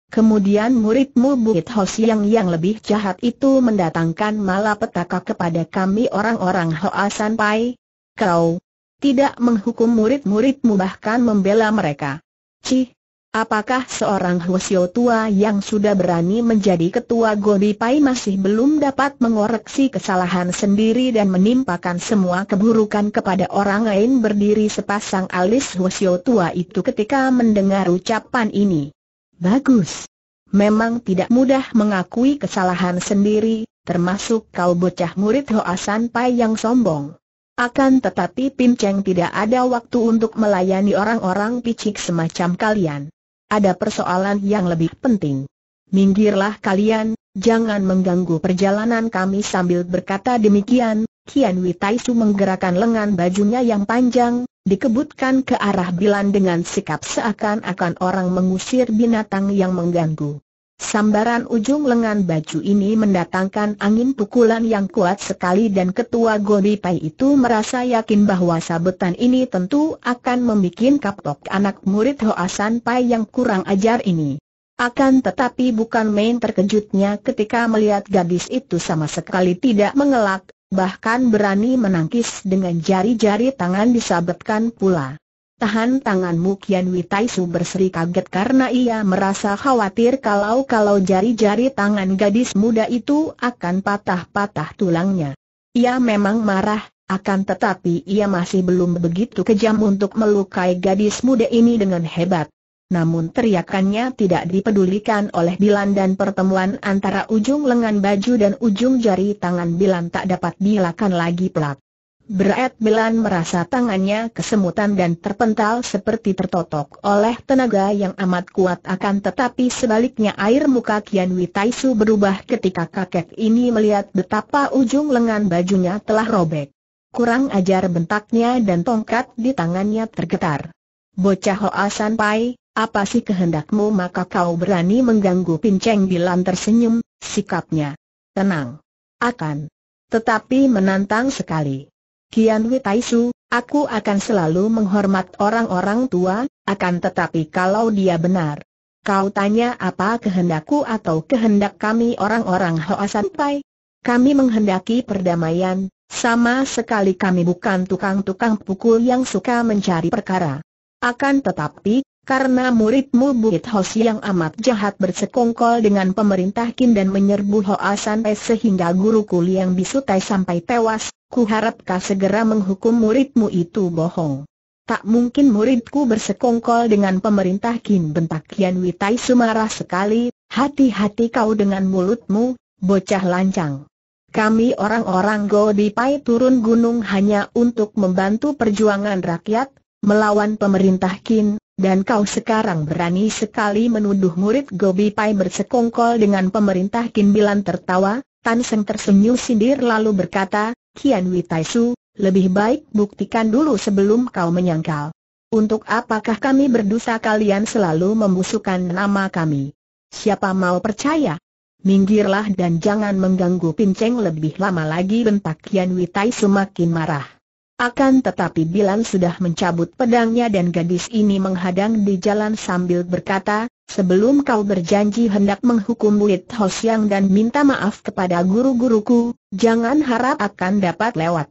Kemudian muridmu murid Ho Siang yang lebih jahat itu mendatangkan malapetaka kepada kami orang-orang Hoasan Pai. Kau tidak menghukum murid-muridmu bahkan membela mereka. Cih, Apakah seorang Hwasyo tua yang sudah berani menjadi ketua Gobi Pai masih belum dapat mengoreksi kesalahan sendiri dan menimpakan semua keburukan kepada orang lain berdiri sepasang alis Hwasyo tua itu ketika mendengar ucapan ini? Bagus. Memang tidak mudah mengakui kesalahan sendiri, termasuk kau bocah murid Hoasan Pai yang sombong. Akan tetapi Pinceng tidak ada waktu untuk melayani orang-orang picik semacam kalian ada persoalan yang lebih penting. Minggirlah kalian, jangan mengganggu perjalanan kami sambil berkata demikian, Kian Witaisu menggerakkan lengan bajunya yang panjang, dikebutkan ke arah Bilan dengan sikap seakan-akan orang mengusir binatang yang mengganggu. Sambaran ujung lengan baju ini mendatangkan angin pukulan yang kuat sekali dan ketua Gobi Pai itu merasa yakin bahwa sabetan ini tentu akan membuat kapok anak murid Hoasan Pai yang kurang ajar ini. Akan tetapi bukan main terkejutnya ketika melihat gadis itu sama sekali tidak mengelak, bahkan berani menangkis dengan jari-jari tangan disabetkan pula. Tahan tanganmu Kian Witaisu berseri kaget karena ia merasa khawatir kalau-kalau jari-jari tangan gadis muda itu akan patah-patah tulangnya. Ia memang marah, akan tetapi ia masih belum begitu kejam untuk melukai gadis muda ini dengan hebat. Namun teriakannya tidak dipedulikan oleh Bilan dan pertemuan antara ujung lengan baju dan ujung jari tangan Bilan tak dapat dilakukan lagi pelak. Berat Milan merasa tangannya kesemutan dan terpental seperti tertotok oleh tenaga yang amat kuat akan tetapi sebaliknya air muka Kian Witaisu berubah ketika kakek ini melihat betapa ujung lengan bajunya telah robek. Kurang ajar bentaknya dan tongkat di tangannya tergetar. Bocah Hoa Sanpai, apa sih kehendakmu maka kau berani mengganggu Pinceng Bilan tersenyum, sikapnya tenang. Akan. Tetapi menantang sekali. Kian Wei Su, aku akan selalu menghormat orang-orang tua, akan tetapi kalau dia benar. Kau tanya apa kehendakku atau kehendak kami orang-orang Hoa Pai? Kami menghendaki perdamaian, sama sekali kami bukan tukang-tukang pukul yang suka mencari perkara. Akan tetapi, karena muridmu Buit Hos yang amat jahat bersekongkol dengan pemerintah Kin dan menyerbu Hoa Sanpai sehingga guru Liang Bisutai sampai tewas, kuharap kau segera menghukum muridmu itu bohong. Tak mungkin muridku bersekongkol dengan pemerintah Kin bentak Kian Witai sumarah sekali, hati-hati kau dengan mulutmu, bocah lancang. Kami orang-orang Go pai turun gunung hanya untuk membantu perjuangan rakyat, melawan pemerintah Kin, dan kau sekarang berani sekali menuduh murid Go pai bersekongkol dengan pemerintah Kin Bilan tertawa, Tan Seng tersenyum sindir lalu berkata, Kian Witaisu, lebih baik buktikan dulu sebelum kau menyangkal. Untuk apakah kami berdosa kalian selalu membusukkan nama kami? Siapa mau percaya? Minggirlah dan jangan mengganggu pinceng lebih lama lagi bentak Kian Witai semakin marah. Akan tetapi Bilan sudah mencabut pedangnya dan gadis ini menghadang di jalan sambil berkata, Sebelum kau berjanji hendak menghukum Wit Hosiang dan minta maaf kepada guru-guruku, jangan harap akan dapat lewat.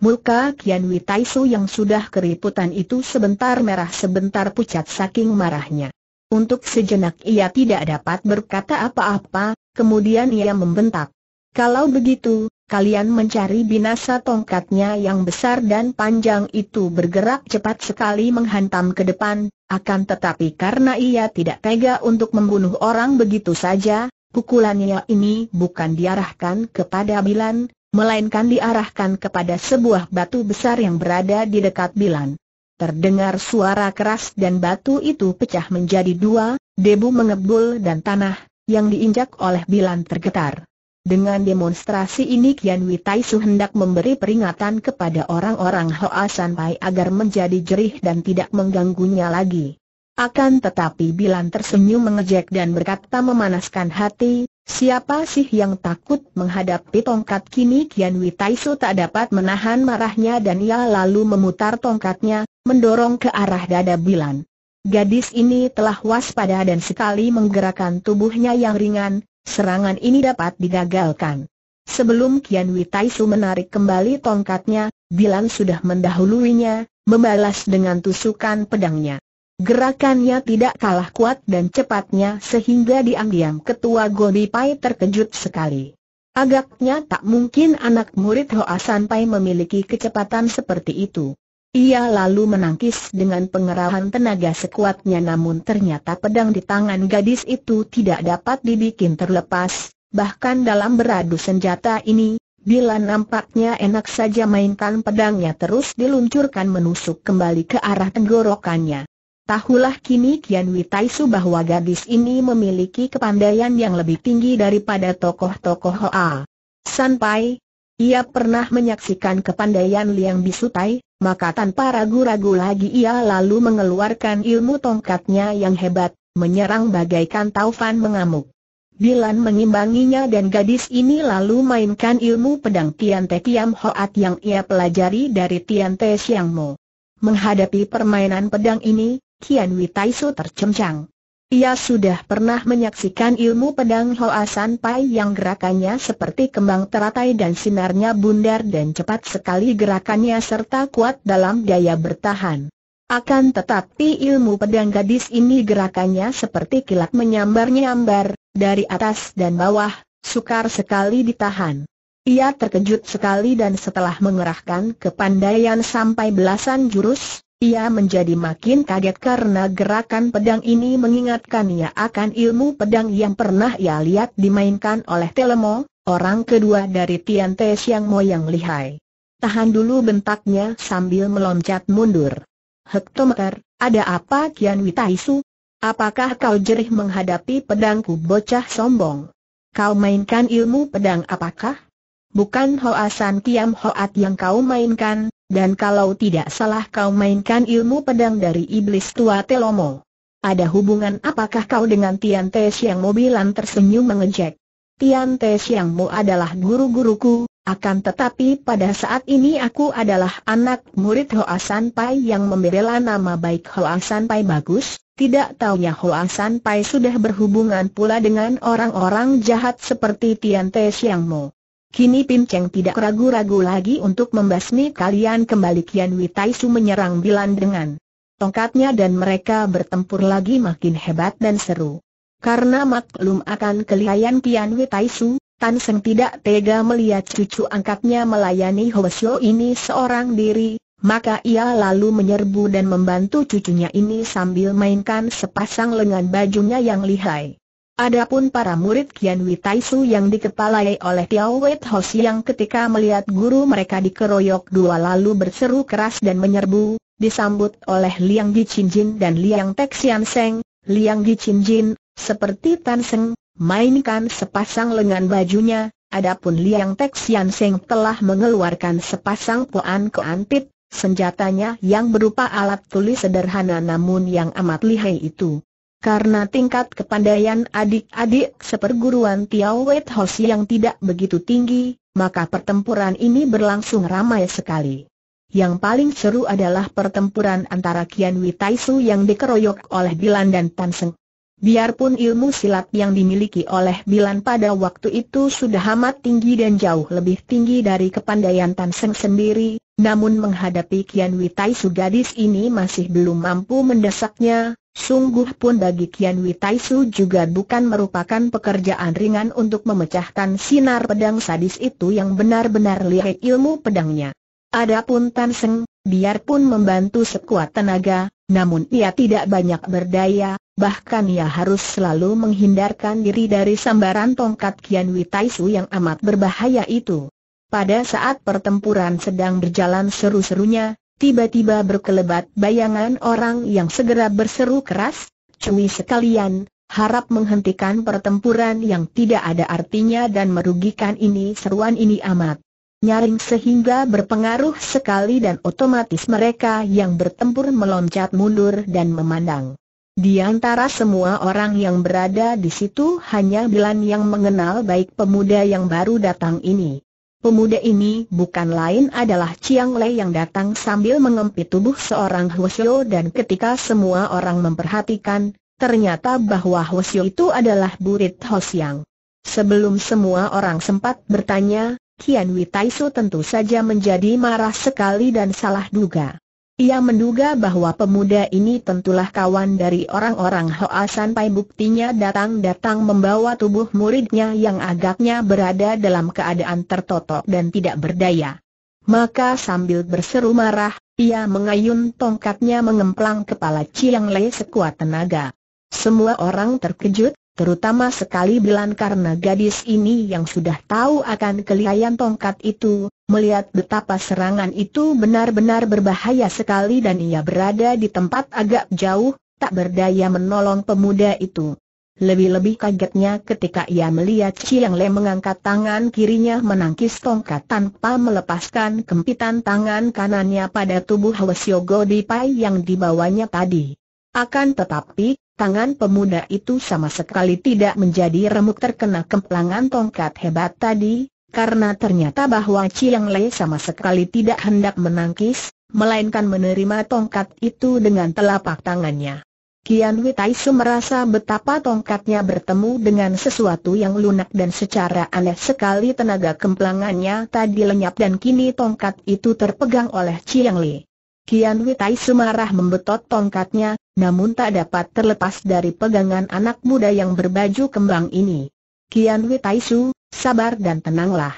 Muka Kian Witaisu yang sudah keriputan itu sebentar merah sebentar pucat saking marahnya. Untuk sejenak ia tidak dapat berkata apa-apa, kemudian ia membentak. Kalau begitu, kalian mencari binasa tongkatnya yang besar dan panjang itu bergerak cepat sekali menghantam ke depan, akan tetapi karena ia tidak tega untuk membunuh orang begitu saja, pukulannya ini bukan diarahkan kepada Bilan, melainkan diarahkan kepada sebuah batu besar yang berada di dekat Bilan. Terdengar suara keras dan batu itu pecah menjadi dua, debu mengebul dan tanah yang diinjak oleh Bilan tergetar. Dengan demonstrasi ini Kian Su hendak memberi peringatan kepada orang-orang Hoa Pai agar menjadi jerih dan tidak mengganggunya lagi. Akan tetapi Bilan tersenyum mengejek dan berkata memanaskan hati, siapa sih yang takut menghadapi tongkat kini Kian Su tak dapat menahan marahnya dan ia lalu memutar tongkatnya, mendorong ke arah dada Bilan. Gadis ini telah waspada dan sekali menggerakkan tubuhnya yang ringan, Serangan ini dapat digagalkan. Sebelum Kian Su menarik kembali tongkatnya, Bilan sudah mendahuluinya, membalas dengan tusukan pedangnya. Gerakannya tidak kalah kuat dan cepatnya sehingga diam-diam ketua Gobi Pai terkejut sekali. Agaknya tak mungkin anak murid Hoa Sanpai memiliki kecepatan seperti itu. Ia lalu menangkis dengan pengerahan tenaga sekuatnya namun ternyata pedang di tangan gadis itu tidak dapat dibikin terlepas, bahkan dalam beradu senjata ini, bila nampaknya enak saja mainkan pedangnya terus diluncurkan menusuk kembali ke arah tenggorokannya. Tahulah kini Kian Witaisu bahwa gadis ini memiliki kepandaian yang lebih tinggi daripada tokoh-tokoh Hoa. Sampai ia pernah menyaksikan kepandaian Liang Bisutai, maka tanpa ragu-ragu lagi ia lalu mengeluarkan ilmu tongkatnya yang hebat, menyerang bagaikan taufan mengamuk. Dilan mengimbanginya dan gadis ini lalu mainkan ilmu pedang Tian Te Kiam Hoat yang ia pelajari dari Tian Te Siang Mo. Menghadapi permainan pedang ini, Kian Witaisu tercemcang. Ia sudah pernah menyaksikan ilmu pedang Hoa San Pai yang gerakannya seperti kembang teratai dan sinarnya bundar dan cepat sekali gerakannya serta kuat dalam daya bertahan. Akan tetapi ilmu pedang gadis ini gerakannya seperti kilat menyambar-nyambar, dari atas dan bawah, sukar sekali ditahan. Ia terkejut sekali dan setelah mengerahkan kepandaian sampai belasan jurus, ia menjadi makin kaget karena gerakan pedang ini mengingatkan ia akan ilmu pedang yang pernah ia lihat dimainkan oleh Telemo, orang kedua dari Tian Te Siang Mo yang lihai. Tahan dulu bentaknya sambil meloncat mundur. Hektometer, ada apa Kian Witaisu? Apakah kau jerih menghadapi pedangku bocah sombong? Kau mainkan ilmu pedang apakah? Bukan Hoasan Kiam Hoat yang kau mainkan, dan kalau tidak salah kau mainkan ilmu pedang dari iblis tua Telomo. Ada hubungan apakah kau dengan Tian Te Siang Mo Bilan tersenyum mengejek? Tian Te Siang Mo adalah guru-guruku, akan tetapi pada saat ini aku adalah anak murid Hoa San Pai yang membela nama baik Hoa San Pai bagus, tidak taunya Hoa San Pai sudah berhubungan pula dengan orang-orang jahat seperti Tian Te Siang Mo. Kini Pim Cheng tidak ragu-ragu lagi untuk membasmi kalian kembali Kian Wei Witaisu menyerang Bilan dengan tongkatnya dan mereka bertempur lagi makin hebat dan seru. Karena maklum akan kelihayan Kian Wei Witaisu, Tan Seng tidak tega melihat cucu angkatnya melayani hoesio ini seorang diri, maka ia lalu menyerbu dan membantu cucunya ini sambil mainkan sepasang lengan bajunya yang lihai. Adapun para murid Kian Su yang dikepalai oleh Tiao Wei Hos yang ketika melihat guru mereka dikeroyok dua lalu berseru keras dan menyerbu, disambut oleh Liang Jin dan Liang Texian Seng, Liang Jin seperti Tan Seng, mainkan sepasang lengan bajunya, adapun Liang Texian Seng telah mengeluarkan sepasang poan keantit, senjatanya yang berupa alat tulis sederhana namun yang amat lihai itu. Karena tingkat kepandaian adik-adik seperguruan Tiao Wei Hoshi yang tidak begitu tinggi, maka pertempuran ini berlangsung ramai sekali. Yang paling seru adalah pertempuran antara Kian Witaisu yang dikeroyok oleh Bilan dan Tan Seng. Biarpun ilmu silat yang dimiliki oleh Bilan pada waktu itu sudah amat tinggi dan jauh lebih tinggi dari kepandaian Tan Seng sendiri, namun menghadapi Kian Witai gadis ini masih belum mampu mendesaknya, Sungguh pun bagi Kian Witaisu juga bukan merupakan pekerjaan ringan untuk memecahkan sinar pedang sadis itu yang benar-benar lihai ilmu pedangnya. Adapun Tan Seng, biarpun membantu sekuat tenaga, namun ia tidak banyak berdaya, bahkan ia harus selalu menghindarkan diri dari sambaran tongkat Kian Witaisu yang amat berbahaya itu. Pada saat pertempuran sedang berjalan seru-serunya, tiba-tiba berkelebat bayangan orang yang segera berseru keras, cumi sekalian, harap menghentikan pertempuran yang tidak ada artinya dan merugikan ini seruan ini amat. Nyaring sehingga berpengaruh sekali dan otomatis mereka yang bertempur meloncat mundur dan memandang. Di antara semua orang yang berada di situ hanya Bilan yang mengenal baik pemuda yang baru datang ini. Pemuda ini bukan lain adalah Chiang Lei yang datang sambil mengempit tubuh seorang Huosyo dan ketika semua orang memperhatikan, ternyata bahwa Huosyo itu adalah murid Hosiang. Sebelum semua orang sempat bertanya, Kian Witaisu tentu saja menjadi marah sekali dan salah duga. Ia menduga bahwa pemuda ini tentulah kawan dari orang-orang Hoa Sanpai buktinya datang-datang membawa tubuh muridnya yang agaknya berada dalam keadaan tertotok dan tidak berdaya. Maka sambil berseru marah, ia mengayun tongkatnya mengemplang kepala Chiang Lei sekuat tenaga. Semua orang terkejut, Terutama sekali bilang karena gadis ini yang sudah tahu akan kelihayan tongkat itu, melihat betapa serangan itu benar-benar berbahaya sekali dan ia berada di tempat agak jauh, tak berdaya menolong pemuda itu. Lebih-lebih kagetnya ketika ia melihat Chiang Le mengangkat tangan kirinya menangkis tongkat tanpa melepaskan kempitan tangan kanannya pada tubuh Hwasyogo Dipai yang dibawanya tadi. Akan tetapi, Tangan pemuda itu sama sekali tidak menjadi remuk terkena kemplangan tongkat hebat tadi, karena ternyata bahwa Chiang Lei sama sekali tidak hendak menangkis, melainkan menerima tongkat itu dengan telapak tangannya. Kian Witaisu merasa betapa tongkatnya bertemu dengan sesuatu yang lunak dan secara aneh sekali tenaga kemplangannya tadi lenyap dan kini tongkat itu terpegang oleh Chiang Li. Kian Witaisu marah membetot tongkatnya, namun tak dapat terlepas dari pegangan anak muda yang berbaju kembang ini. Kian Taishu, sabar dan tenanglah.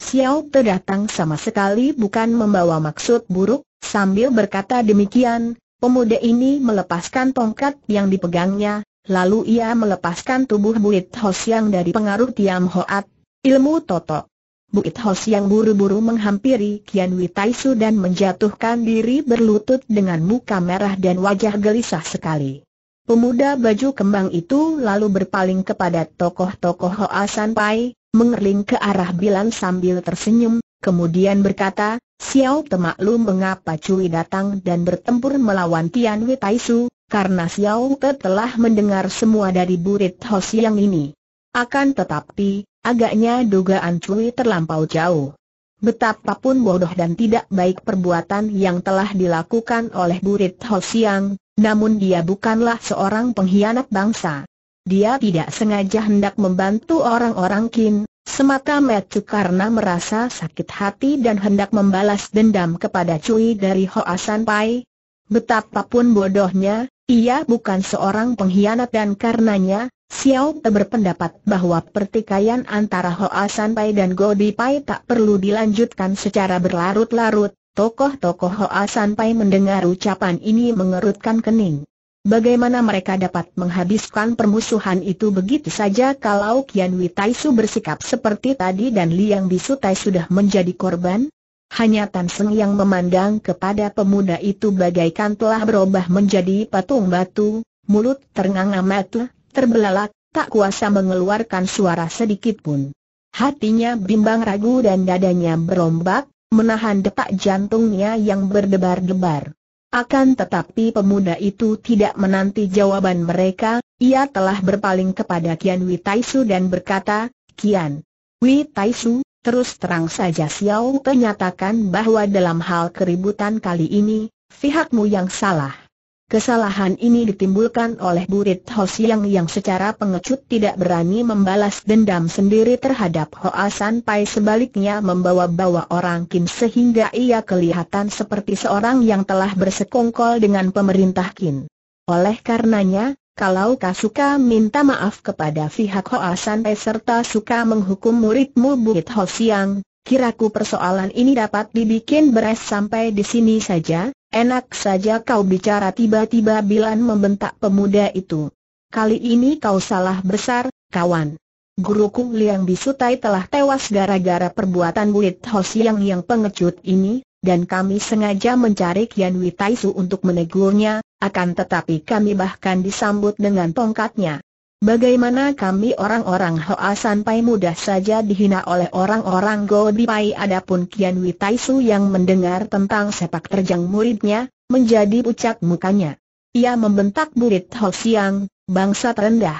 Xiao Te datang sama sekali bukan membawa maksud buruk, sambil berkata demikian, pemuda ini melepaskan tongkat yang dipegangnya, lalu ia melepaskan tubuh Buit Hos yang dari pengaruh Tiam Hoat, ilmu totok. Bukit Hos yang buru-buru menghampiri Kian Witaisu dan menjatuhkan diri berlutut dengan muka merah dan wajah gelisah sekali. Pemuda baju kembang itu lalu berpaling kepada tokoh-tokoh Hoa Pai, mengerling ke arah Bilan sambil tersenyum, kemudian berkata, Xiao Temaklum mengapa Cui datang dan bertempur melawan Tian Witaisu, karena Xiao telah mendengar semua dari burit Hos yang ini. Akan tetapi, agaknya dugaan Cui terlampau jauh. Betapapun bodoh dan tidak baik perbuatan yang telah dilakukan oleh Burit Ho Siang, namun dia bukanlah seorang pengkhianat bangsa. Dia tidak sengaja hendak membantu orang-orang Kin, semata-mata karena merasa sakit hati dan hendak membalas dendam kepada Cui dari Ho Asan Pai. Betapapun bodohnya, ia bukan seorang pengkhianat dan karenanya, Xiao Te berpendapat bahwa pertikaian antara Hoa San Pai dan Godi Pai tak perlu dilanjutkan secara berlarut-larut, tokoh-tokoh Hoa San Pai mendengar ucapan ini mengerutkan kening. Bagaimana mereka dapat menghabiskan permusuhan itu begitu saja kalau Kian Su bersikap seperti tadi dan Liang Tai sudah menjadi korban? Hanya Tan Seng yang memandang kepada pemuda itu bagaikan telah berubah menjadi patung batu, mulut ternganga engah terbelalak, tak kuasa mengeluarkan suara sedikit pun. Hatinya bimbang ragu dan dadanya berombak, menahan detak jantungnya yang berdebar-debar. Akan tetapi pemuda itu tidak menanti jawaban mereka, ia telah berpaling kepada Kian Witaisu dan berkata, Kian Witaisu, terus terang saja Xiao menyatakan bahwa dalam hal keributan kali ini, pihakmu yang salah. Kesalahan ini ditimbulkan oleh Burit Ho Siang yang secara pengecut tidak berani membalas dendam sendiri terhadap Hoa San Pai sebaliknya membawa-bawa orang Kim sehingga ia kelihatan seperti seorang yang telah bersekongkol dengan pemerintah Kim. Oleh karenanya, kalau kau suka minta maaf kepada pihak Hoa San Pai serta suka menghukum muridmu Burit Ho Siang, kiraku persoalan ini dapat dibikin beres sampai di sini saja, Enak saja kau bicara tiba-tiba Bilan membentak pemuda itu. Kali ini kau salah besar, kawan. Guruku Liang Bisutai telah tewas gara-gara perbuatan Wit Ho Siang yang pengecut ini, dan kami sengaja mencari Kian Witaisu untuk menegurnya, akan tetapi kami bahkan disambut dengan tongkatnya. Bagaimana kami orang-orang Hoa sampai mudah saja dihina oleh orang-orang Pai? adapun Kian Witaisu yang mendengar tentang sepak terjang muridnya, menjadi pucat mukanya. Ia membentak murid Ho Siang, bangsa terendah.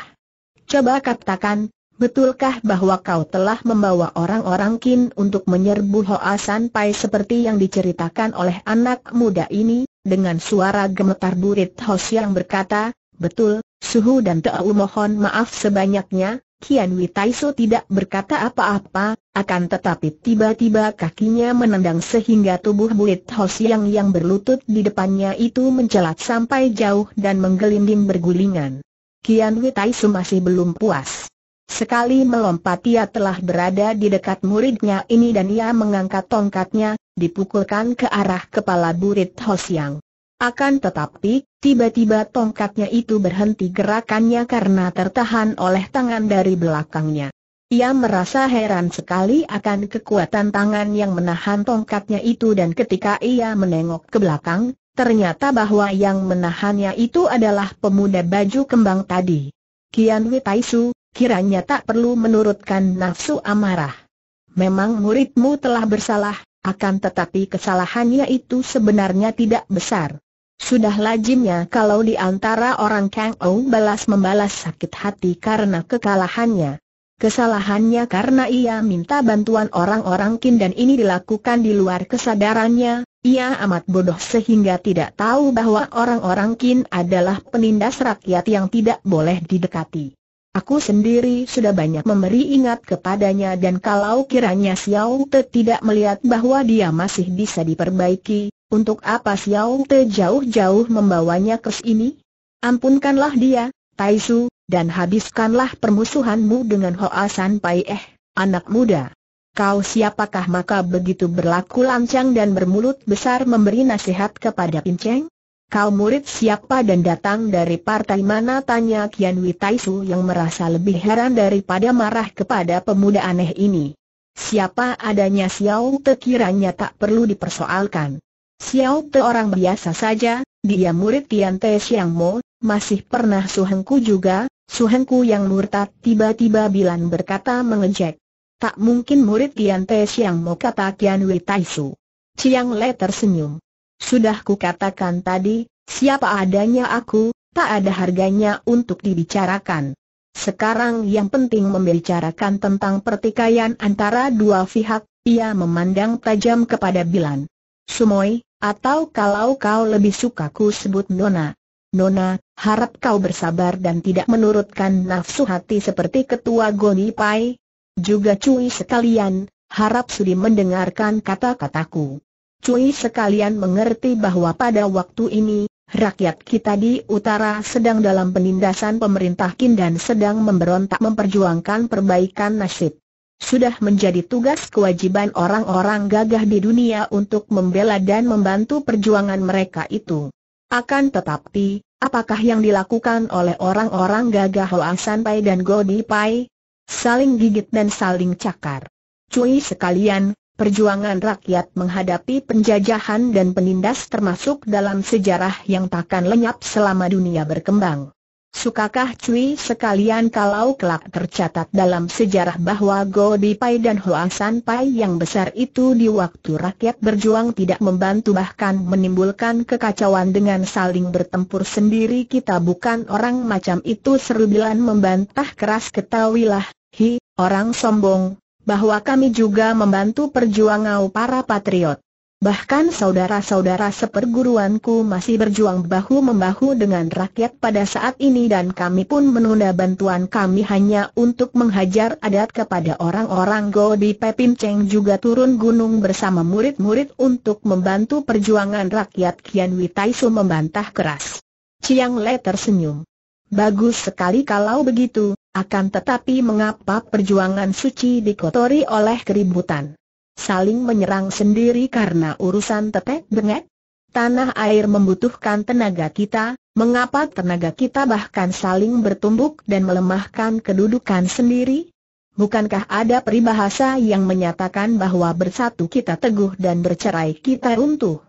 Coba katakan, betulkah bahwa kau telah membawa orang-orang Kin untuk menyerbu Hoa sampai seperti yang diceritakan oleh anak muda ini? Dengan suara gemetar murid Ho Siang berkata, Betul, Suhu dan Tau mohon maaf sebanyaknya, Kian Witaiso tidak berkata apa-apa, akan tetapi tiba-tiba kakinya menendang sehingga tubuh Buit Hosiang yang berlutut di depannya itu mencelat sampai jauh dan menggelinding bergulingan. Kian Witaiso masih belum puas. Sekali melompat ia telah berada di dekat muridnya ini dan ia mengangkat tongkatnya, dipukulkan ke arah kepala Burit Hosiang. Akan tetapi, tiba-tiba tongkatnya itu berhenti gerakannya karena tertahan oleh tangan dari belakangnya. Ia merasa heran sekali akan kekuatan tangan yang menahan tongkatnya itu dan ketika ia menengok ke belakang, ternyata bahwa yang menahannya itu adalah pemuda baju kembang tadi. Kian Witaisu, kiranya tak perlu menurutkan nafsu amarah. Memang muridmu telah bersalah, akan tetapi kesalahannya itu sebenarnya tidak besar. Sudah lazimnya kalau di antara orang Kang Ou balas membalas sakit hati karena kekalahannya. Kesalahannya karena ia minta bantuan orang-orang kin dan ini dilakukan di luar kesadarannya, ia amat bodoh sehingga tidak tahu bahwa orang-orang kin adalah penindas rakyat yang tidak boleh didekati. Aku sendiri sudah banyak memberi ingat kepadanya dan kalau kiranya Xiao Te tidak melihat bahwa dia masih bisa diperbaiki, untuk apa Xiao Te jauh-jauh membawanya ke sini? Ampunkanlah dia, Su, dan habiskanlah permusuhanmu dengan Hoa San Pai Eh, anak muda. Kau siapakah maka begitu berlaku lancang dan bermulut besar memberi nasihat kepada Pin Cheng? Kau murid siapa dan datang dari partai mana? Tanya Kian Wei Su yang merasa lebih heran daripada marah kepada pemuda aneh ini. Siapa adanya Xiao Te kiranya tak perlu dipersoalkan. Xiao Te orang biasa saja, dia murid Tian Te Siang Mo, masih pernah Suhengku juga, Suhengku yang murtad tiba-tiba Bilan berkata mengejek. Tak mungkin murid Tian Te Siang Mo kata Kian Wei Tai Su. Chiang Le tersenyum. Sudah ku katakan tadi, siapa adanya aku, tak ada harganya untuk dibicarakan. Sekarang yang penting membicarakan tentang pertikaian antara dua pihak, ia memandang tajam kepada Bilan. Sumoy, atau kalau kau lebih suka ku sebut Nona. Nona, harap kau bersabar dan tidak menurutkan nafsu hati seperti ketua Goni Pai. Juga cuy sekalian, harap sudi mendengarkan kata-kataku. Cuy sekalian mengerti bahwa pada waktu ini, rakyat kita di utara sedang dalam penindasan pemerintah Kin dan sedang memberontak memperjuangkan perbaikan nasib. Sudah menjadi tugas kewajiban orang-orang gagah di dunia untuk membela dan membantu perjuangan mereka itu. Akan tetapi, apakah yang dilakukan oleh orang-orang gagah Hoa Pai dan Godi Pai? Saling gigit dan saling cakar. Cui sekalian, perjuangan rakyat menghadapi penjajahan dan penindas termasuk dalam sejarah yang takkan lenyap selama dunia berkembang. Sukakah cuy sekalian kalau kelak tercatat dalam sejarah bahwa Go Pai dan Hoa San Pai yang besar itu di waktu rakyat berjuang tidak membantu bahkan menimbulkan kekacauan dengan saling bertempur sendiri kita bukan orang macam itu seru Bilan membantah keras ketahuilah, hi, orang sombong, bahwa kami juga membantu perjuangan para patriot. Bahkan saudara-saudara seperguruanku masih berjuang bahu-membahu dengan rakyat pada saat ini dan kami pun menunda bantuan kami hanya untuk menghajar adat kepada orang-orang Go di Pepin Cheng juga turun gunung bersama murid-murid untuk membantu perjuangan rakyat Kian Witaisu membantah keras. Chiang Le tersenyum. Bagus sekali kalau begitu, akan tetapi mengapa perjuangan suci dikotori oleh keributan? saling menyerang sendiri karena urusan tepek bengek? Tanah air membutuhkan tenaga kita, mengapa tenaga kita bahkan saling bertumbuk dan melemahkan kedudukan sendiri? Bukankah ada peribahasa yang menyatakan bahwa bersatu kita teguh dan bercerai kita runtuh?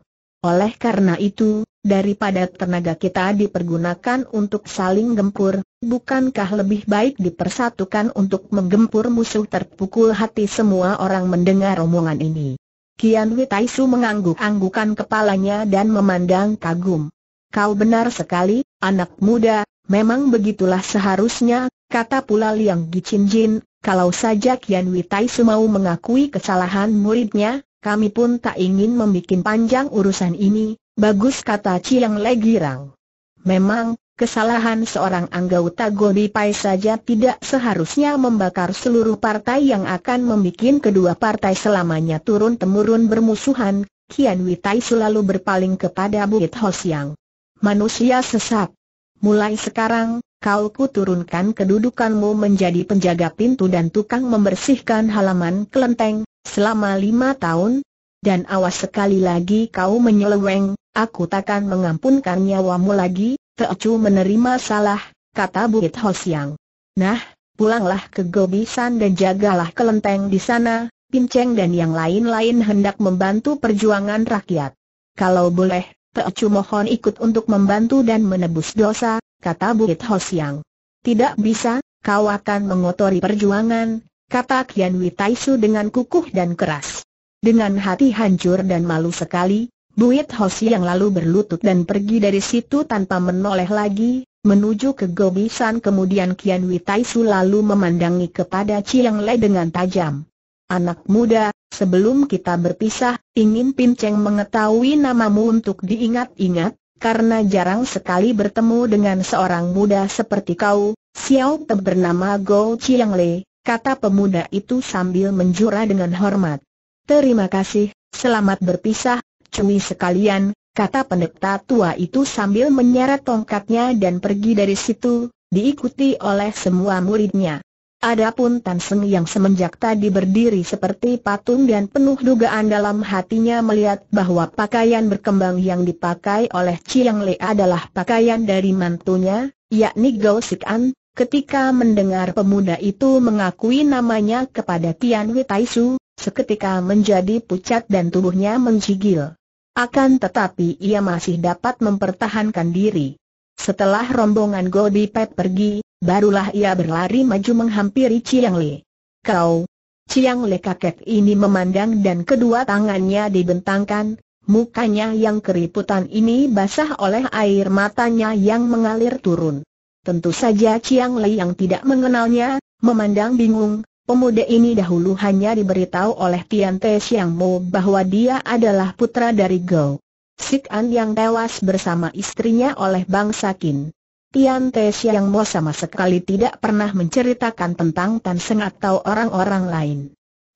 Oleh karena itu, daripada tenaga kita dipergunakan untuk saling gempur, bukankah lebih baik dipersatukan untuk menggempur musuh terpukul hati semua orang mendengar omongan ini. Kian Witaisu mengangguk-anggukan kepalanya dan memandang kagum. Kau benar sekali, anak muda, memang begitulah seharusnya, kata pula Liang Gichenjin, kalau saja Kian Witaisu mau mengakui kesalahan muridnya, kami pun tak ingin membuat panjang urusan ini, Bagus kata Ciang Le Girang. Memang, kesalahan seorang anggota gobi Pai saja tidak seharusnya membakar seluruh partai yang akan membuat kedua partai selamanya turun-temurun bermusuhan, Kian Witai selalu berpaling kepada Buit Hosiang. Manusia sesat. Mulai sekarang, kau ku turunkan kedudukanmu menjadi penjaga pintu dan tukang membersihkan halaman kelenteng, selama lima tahun, dan awas sekali lagi kau menyeleweng, Aku takkan mengampunkan nyawamu lagi, Teocu menerima salah, kata Bukit Hosiang. Nah, pulanglah ke Gobisan dan jagalah kelenteng di sana, Pinceng dan yang lain-lain hendak membantu perjuangan rakyat. Kalau boleh, Teocu mohon ikut untuk membantu dan menebus dosa, kata Bukit Hosiang. Tidak bisa, kau akan mengotori perjuangan, kata Kian Witaisu dengan kukuh dan keras. Dengan hati hancur dan malu sekali, Buit Hoshi yang lalu berlutut dan pergi dari situ tanpa menoleh lagi, menuju ke Gobisan kemudian Kian Witaisu lalu memandangi kepada Chiang Lei dengan tajam. Anak muda, sebelum kita berpisah, ingin Cheng mengetahui namamu untuk diingat-ingat, karena jarang sekali bertemu dengan seorang muda seperti kau, Xiao Te bernama Go Chiang Lei, kata pemuda itu sambil menjura dengan hormat. Terima kasih, selamat berpisah, cumi sekalian, kata pendeta tua itu sambil menyeret tongkatnya dan pergi dari situ, diikuti oleh semua muridnya. Adapun Tan Seng yang semenjak tadi berdiri seperti patung dan penuh dugaan dalam hatinya melihat bahwa pakaian berkembang yang dipakai oleh Chiang Le adalah pakaian dari mantunya, yakni Gao Sik An, ketika mendengar pemuda itu mengakui namanya kepada Tian Witaisu, seketika menjadi pucat dan tubuhnya menggigil. Akan tetapi ia masih dapat mempertahankan diri. Setelah rombongan Gobi Pet pergi, barulah ia berlari maju menghampiri Chiang Le. Kau, Chiang Le kakek ini memandang dan kedua tangannya dibentangkan, mukanya yang keriputan ini basah oleh air matanya yang mengalir turun. Tentu saja Chiang Le yang tidak mengenalnya, memandang bingung, Pemuda ini dahulu hanya diberitahu oleh Tian Te Xiang Mo bahwa dia adalah putra dari Gao Sik An yang tewas bersama istrinya oleh Bang Sakin. Tian Te Xiang Mo sama sekali tidak pernah menceritakan tentang Tan Seng atau orang-orang lain.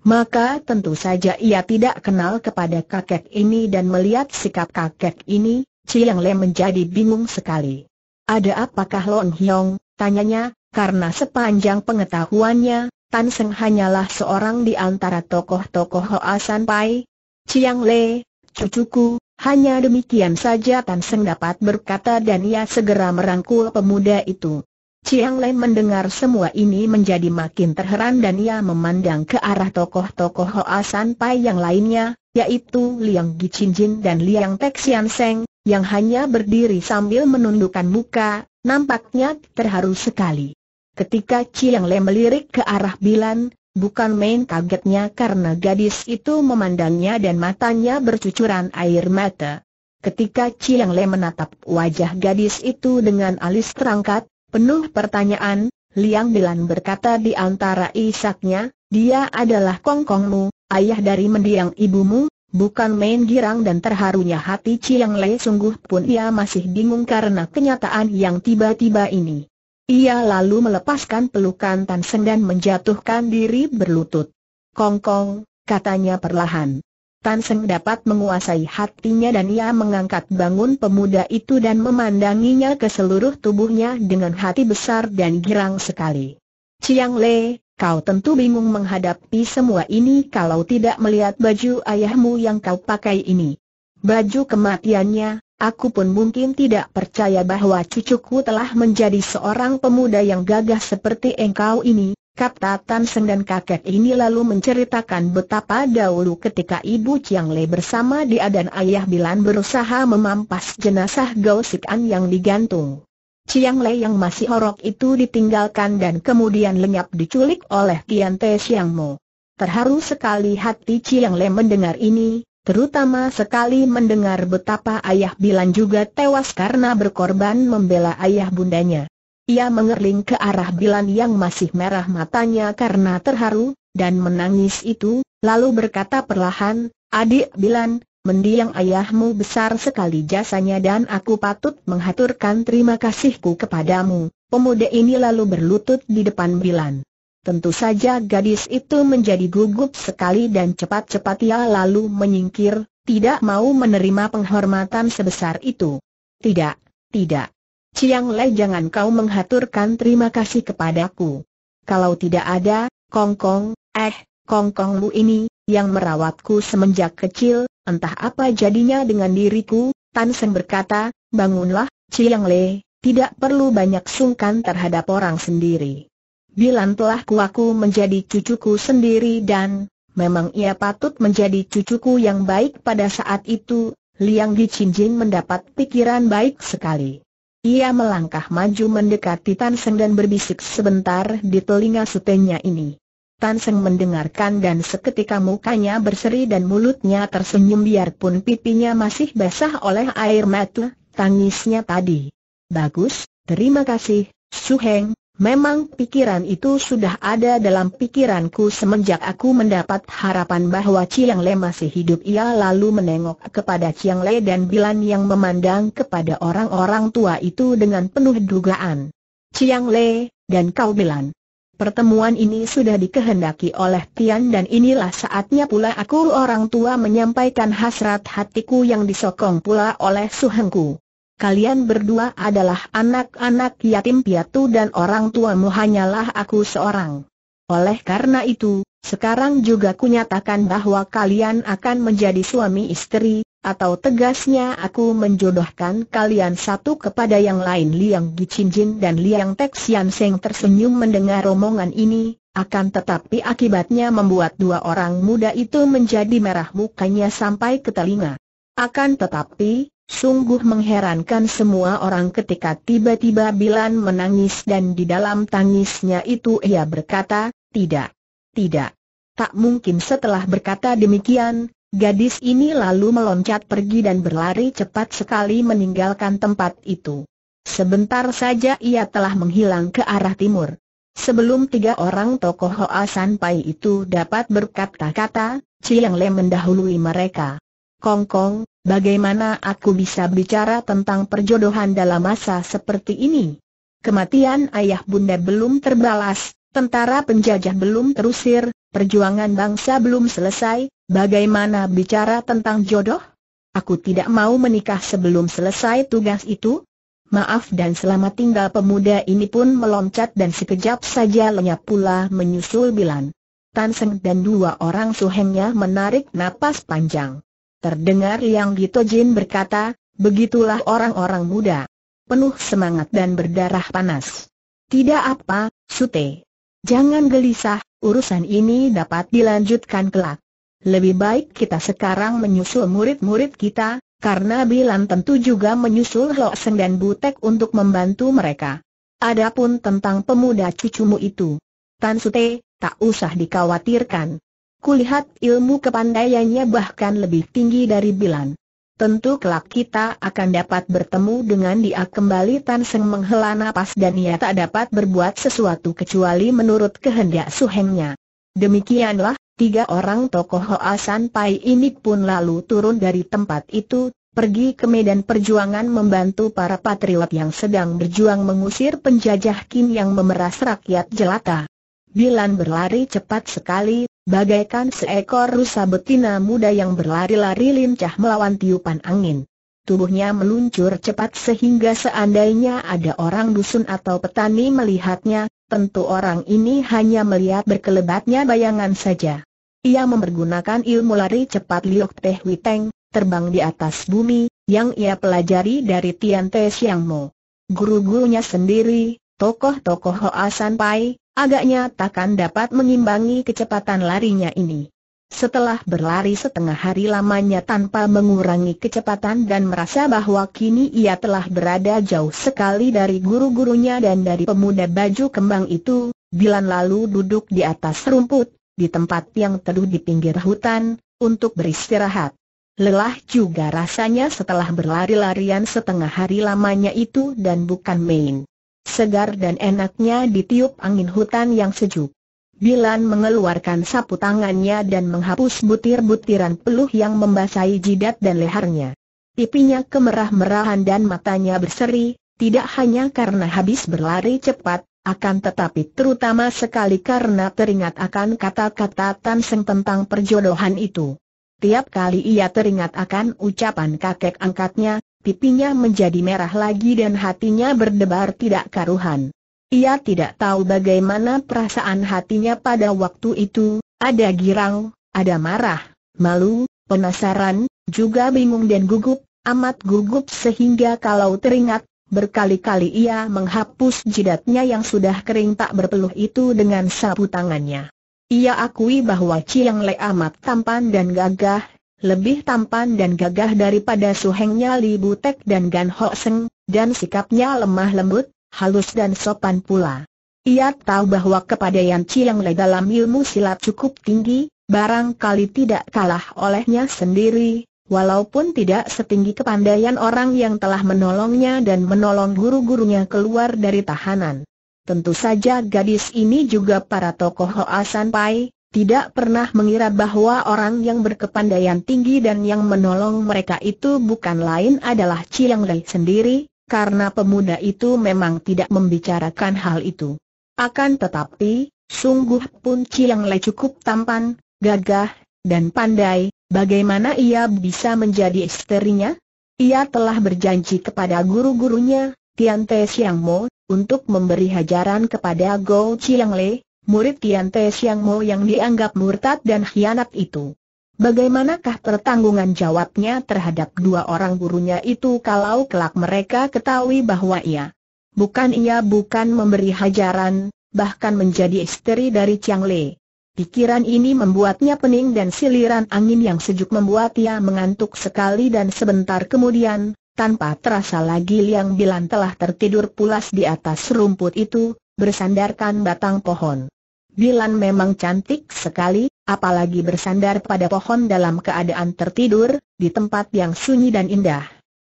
Maka tentu saja ia tidak kenal kepada kakek ini dan melihat sikap kakek ini, Chiang Le menjadi bingung sekali. Ada apakah Long Hyong? Tanyanya, karena sepanjang pengetahuannya, Tan Seng hanyalah seorang di antara tokoh-tokoh Hoa San Pai. Chiang Le, cucuku, hanya demikian saja Tan Seng dapat berkata dan ia segera merangkul pemuda itu. Chiang Le mendengar semua ini menjadi makin terheran dan ia memandang ke arah tokoh-tokoh Hoa San Pai yang lainnya, yaitu Liang Gichinjin dan Liang Tek Sian Seng, yang hanya berdiri sambil menundukkan muka, nampaknya terharu sekali. Ketika Chiang Le melirik ke arah Bilan, bukan main kagetnya karena gadis itu memandangnya dan matanya bercucuran air mata. Ketika Chiang Le menatap wajah gadis itu dengan alis terangkat, penuh pertanyaan, Liang Bilan berkata di antara isaknya, dia adalah kongkongmu, ayah dari mendiang ibumu, bukan main girang dan terharunya hati Chiang Le sungguh pun ia masih bingung karena kenyataan yang tiba-tiba ini. Ia lalu melepaskan pelukan Tan Seng dan menjatuhkan diri berlutut. Kongkong, katanya perlahan. Tan Seng dapat menguasai hatinya dan ia mengangkat bangun pemuda itu dan memandanginya ke seluruh tubuhnya dengan hati besar dan girang sekali. Ciang Le, kau tentu bingung menghadapi semua ini kalau tidak melihat baju ayahmu yang kau pakai ini. Baju kematiannya, Aku pun mungkin tidak percaya bahwa cucuku telah menjadi seorang pemuda yang gagah seperti engkau ini, Kapta Tan Seng dan kakek ini lalu menceritakan betapa dahulu ketika ibu Chiang Le bersama dia dan ayah Bilan berusaha memampas jenazah Gao Sik An yang digantung. Chiang Le yang masih horok itu ditinggalkan dan kemudian lenyap diculik oleh Tian Te Siang Mo. Terharu sekali hati Chiang Le mendengar ini, Terutama sekali mendengar betapa ayah Bilan juga tewas karena berkorban membela ayah bundanya. Ia mengerling ke arah Bilan yang masih merah matanya karena terharu, dan menangis itu, lalu berkata perlahan, Adik Bilan, mendiang ayahmu besar sekali jasanya dan aku patut menghaturkan terima kasihku kepadamu. Pemuda ini lalu berlutut di depan Bilan. Tentu saja gadis itu menjadi gugup sekali dan cepat-cepat ia lalu menyingkir, tidak mau menerima penghormatan sebesar itu. Tidak, tidak. Ciang Le, jangan kau menghaturkan terima kasih kepadaku. Kalau tidak ada, Kong Kong, eh, Kong lu ini, yang merawatku semenjak kecil, entah apa jadinya dengan diriku, Tan Sen berkata, bangunlah, Ciang Le, tidak perlu banyak sungkan terhadap orang sendiri. Bilan telah kuaku menjadi cucuku sendiri dan, memang ia patut menjadi cucuku yang baik pada saat itu, Liang Gicinjin mendapat pikiran baik sekali. Ia melangkah maju mendekati Tan Seng dan berbisik sebentar di telinga sutenya ini. Tan Seng mendengarkan dan seketika mukanya berseri dan mulutnya tersenyum biarpun pipinya masih basah oleh air mata, tangisnya tadi. Bagus, terima kasih, Su Heng, Memang pikiran itu sudah ada dalam pikiranku semenjak aku mendapat harapan bahwa Chiang Le masih hidup ia lalu menengok kepada Chiang Le dan Bilan yang memandang kepada orang-orang tua itu dengan penuh dugaan. Chiang Le, dan kau Bilan. Pertemuan ini sudah dikehendaki oleh Tian dan inilah saatnya pula aku orang tua menyampaikan hasrat hatiku yang disokong pula oleh suhengku kalian berdua adalah anak-anak yatim piatu dan orang tuamu hanyalah aku seorang. Oleh karena itu, sekarang juga kunyatakan bahwa kalian akan menjadi suami istri, atau tegasnya aku menjodohkan kalian satu kepada yang lain Liang Gicinjin dan Liang Texian Seng tersenyum mendengar omongan ini, akan tetapi akibatnya membuat dua orang muda itu menjadi merah mukanya sampai ke telinga. Akan tetapi, Sungguh mengherankan semua orang ketika tiba-tiba Bilan menangis dan di dalam tangisnya itu ia berkata, tidak, tidak. Tak mungkin setelah berkata demikian, gadis ini lalu meloncat pergi dan berlari cepat sekali meninggalkan tempat itu. Sebentar saja ia telah menghilang ke arah timur. Sebelum tiga orang tokoh Hoa Sanpai itu dapat berkata-kata, Chiang Le mendahului mereka. Kongkong, -kong, Bagaimana aku bisa bicara tentang perjodohan dalam masa seperti ini? Kematian ayah bunda belum terbalas, tentara penjajah belum terusir, perjuangan bangsa belum selesai, bagaimana bicara tentang jodoh? Aku tidak mau menikah sebelum selesai tugas itu. Maaf dan selamat tinggal pemuda ini pun meloncat dan sekejap saja lenyap pula menyusul Bilan. Tan Seng dan dua orang suhengnya menarik napas panjang. Terdengar yang Liang Jin berkata, begitulah orang-orang muda. Penuh semangat dan berdarah panas. Tidak apa, Sute. Jangan gelisah, urusan ini dapat dilanjutkan kelak. Lebih baik kita sekarang menyusul murid-murid kita, karena Bilan tentu juga menyusul Lo Seng dan Butek untuk membantu mereka. Adapun tentang pemuda cucumu itu, Tan Sute, tak usah dikhawatirkan. Kulihat ilmu kepandaiannya bahkan lebih tinggi dari Bilan. Tentu kelak kita akan dapat bertemu dengan dia kembali Tan Seng menghela napas dan ia tak dapat berbuat sesuatu kecuali menurut kehendak suhengnya. Demikianlah, tiga orang tokoh Hoa San Pai ini pun lalu turun dari tempat itu, pergi ke medan perjuangan membantu para patriot yang sedang berjuang mengusir penjajah Kim yang memeras rakyat jelata. Bilan berlari cepat sekali, bagaikan seekor rusa betina muda yang berlari-lari lincah melawan tiupan angin. Tubuhnya meluncur cepat sehingga seandainya ada orang dusun atau petani melihatnya, tentu orang ini hanya melihat berkelebatnya bayangan saja. Ia mempergunakan ilmu lari cepat Liok Teh Witeng, terbang di atas bumi, yang ia pelajari dari Tian Te Siang Mo. Guru-gurunya sendiri, tokoh-tokoh Hoa San Pai, Agaknya takkan dapat mengimbangi kecepatan larinya ini. Setelah berlari setengah hari lamanya tanpa mengurangi kecepatan dan merasa bahwa kini ia telah berada jauh sekali dari guru-gurunya dan dari pemuda baju kembang itu, Bilan lalu duduk di atas rumput, di tempat yang teduh di pinggir hutan, untuk beristirahat. Lelah juga rasanya setelah berlari-larian setengah hari lamanya itu dan bukan main. Segar dan enaknya ditiup angin hutan yang sejuk. Bilan mengeluarkan sapu tangannya dan menghapus butir-butiran peluh yang membasahi jidat dan lehernya. Pipinya kemerah-merahan dan matanya berseri, tidak hanya karena habis berlari cepat, akan tetapi terutama sekali karena teringat akan kata-kata Tan Seng tentang perjodohan itu. Tiap kali ia teringat akan ucapan kakek angkatnya, pipinya menjadi merah lagi dan hatinya berdebar tidak karuhan. Ia tidak tahu bagaimana perasaan hatinya pada waktu itu, ada girang, ada marah, malu, penasaran, juga bingung dan gugup, amat gugup sehingga kalau teringat, berkali-kali ia menghapus jidatnya yang sudah kering tak berpeluh itu dengan sapu tangannya. Ia akui bahwa Chiang Le amat tampan dan gagah, lebih tampan dan gagah daripada suhengnya Li Butek dan Gan Ho Seng, dan sikapnya lemah lembut, halus dan sopan pula. Ia tahu bahwa kepada Chi yang Le dalam ilmu silat cukup tinggi, barangkali tidak kalah olehnya sendiri, walaupun tidak setinggi kepandaian orang yang telah menolongnya dan menolong guru-gurunya keluar dari tahanan. Tentu saja gadis ini juga para tokoh Hoasan Pai, tidak pernah mengira bahwa orang yang berkepandaian tinggi dan yang menolong mereka itu bukan lain adalah Chiang Lei sendiri, karena pemuda itu memang tidak membicarakan hal itu. Akan tetapi, sungguh pun Chiang Lei cukup tampan, gagah, dan pandai, bagaimana ia bisa menjadi istrinya? Ia telah berjanji kepada guru-gurunya, Tian Te Siang Mo, untuk memberi hajaran kepada Go Chiang Lei, murid Tian Te Siang Mo yang dianggap murtad dan hianat itu. Bagaimanakah pertanggungan jawabnya terhadap dua orang gurunya itu kalau kelak mereka ketahui bahwa ia bukan ia bukan memberi hajaran, bahkan menjadi istri dari Chiang Lei. Pikiran ini membuatnya pening dan siliran angin yang sejuk membuat ia mengantuk sekali dan sebentar kemudian, tanpa terasa lagi Liang Bilan telah tertidur pulas di atas rumput itu, bersandarkan batang pohon. Bilan memang cantik sekali, apalagi bersandar pada pohon dalam keadaan tertidur, di tempat yang sunyi dan indah.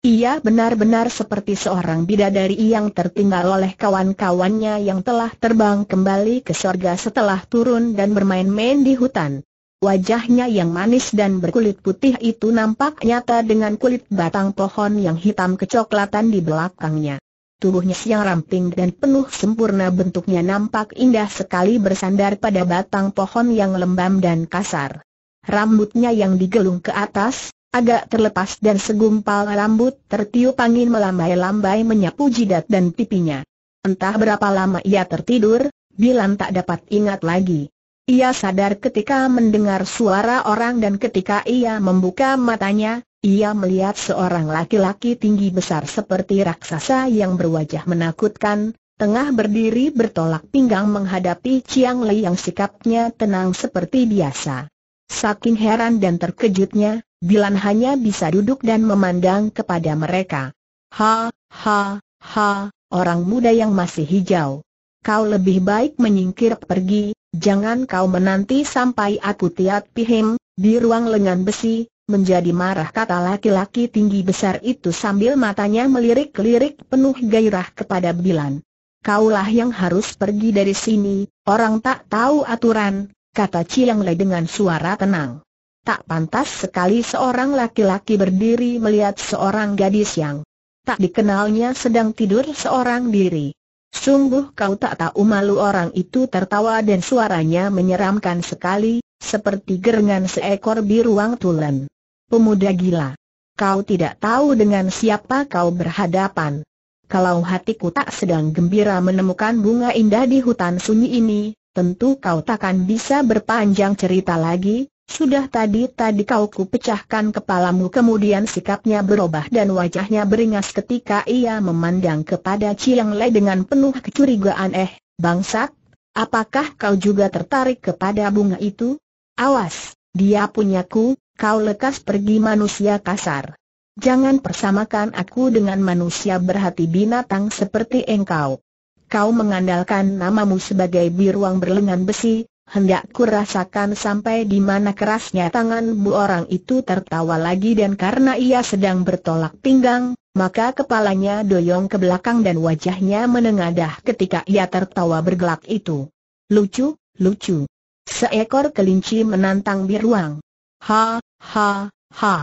Ia benar-benar seperti seorang bidadari yang tertinggal oleh kawan-kawannya yang telah terbang kembali ke sorga setelah turun dan bermain-main di hutan. Wajahnya yang manis dan berkulit putih itu nampak nyata dengan kulit batang pohon yang hitam kecoklatan di belakangnya. Tubuhnya yang ramping dan penuh sempurna bentuknya nampak indah sekali bersandar pada batang pohon yang lembam dan kasar. Rambutnya yang digelung ke atas, agak terlepas dan segumpal rambut tertiup angin melambai-lambai menyapu jidat dan pipinya. Entah berapa lama ia tertidur, bilang tak dapat ingat lagi. Ia sadar ketika mendengar suara orang dan ketika ia membuka matanya, ia melihat seorang laki-laki tinggi besar seperti raksasa yang berwajah menakutkan, tengah berdiri bertolak pinggang menghadapi Chiang Lei yang sikapnya tenang seperti biasa. Saking heran dan terkejutnya, Bilan hanya bisa duduk dan memandang kepada mereka. Ha, ha, ha, orang muda yang masih hijau. Kau lebih baik menyingkir pergi, jangan kau menanti sampai aku tiat pihim, di ruang lengan besi, menjadi marah kata laki-laki tinggi besar itu sambil matanya melirik-lirik penuh gairah kepada Bilan. Kaulah yang harus pergi dari sini, orang tak tahu aturan, kata Chiang Lei dengan suara tenang. Tak pantas sekali seorang laki-laki berdiri melihat seorang gadis yang tak dikenalnya sedang tidur seorang diri. Sungguh kau tak tahu malu orang itu tertawa dan suaranya menyeramkan sekali, seperti gerengan seekor biruang tulen pemuda gila. Kau tidak tahu dengan siapa kau berhadapan. Kalau hatiku tak sedang gembira menemukan bunga indah di hutan sunyi ini, tentu kau takkan bisa berpanjang cerita lagi, sudah tadi-tadi kau kupecahkan kepalamu kemudian sikapnya berubah dan wajahnya beringas ketika ia memandang kepada Chiang Lei dengan penuh kecurigaan eh, bangsat, apakah kau juga tertarik kepada bunga itu? Awas, dia punyaku, Kau lekas pergi manusia kasar. Jangan persamakan aku dengan manusia berhati binatang seperti engkau. Kau mengandalkan namamu sebagai biruang berlengan besi, hendak ku rasakan sampai di mana kerasnya tangan bu orang itu tertawa lagi dan karena ia sedang bertolak pinggang, maka kepalanya doyong ke belakang dan wajahnya menengadah ketika ia tertawa bergelak itu. Lucu, lucu. Seekor kelinci menantang biruang. Ha, ha, ha.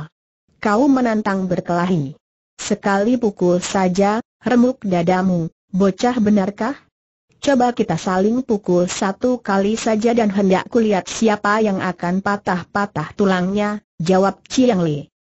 Kau menantang berkelahi. Sekali pukul saja, remuk dadamu, bocah benarkah? Coba kita saling pukul satu kali saja dan hendak kulihat siapa yang akan patah-patah tulangnya, jawab Chiang Li.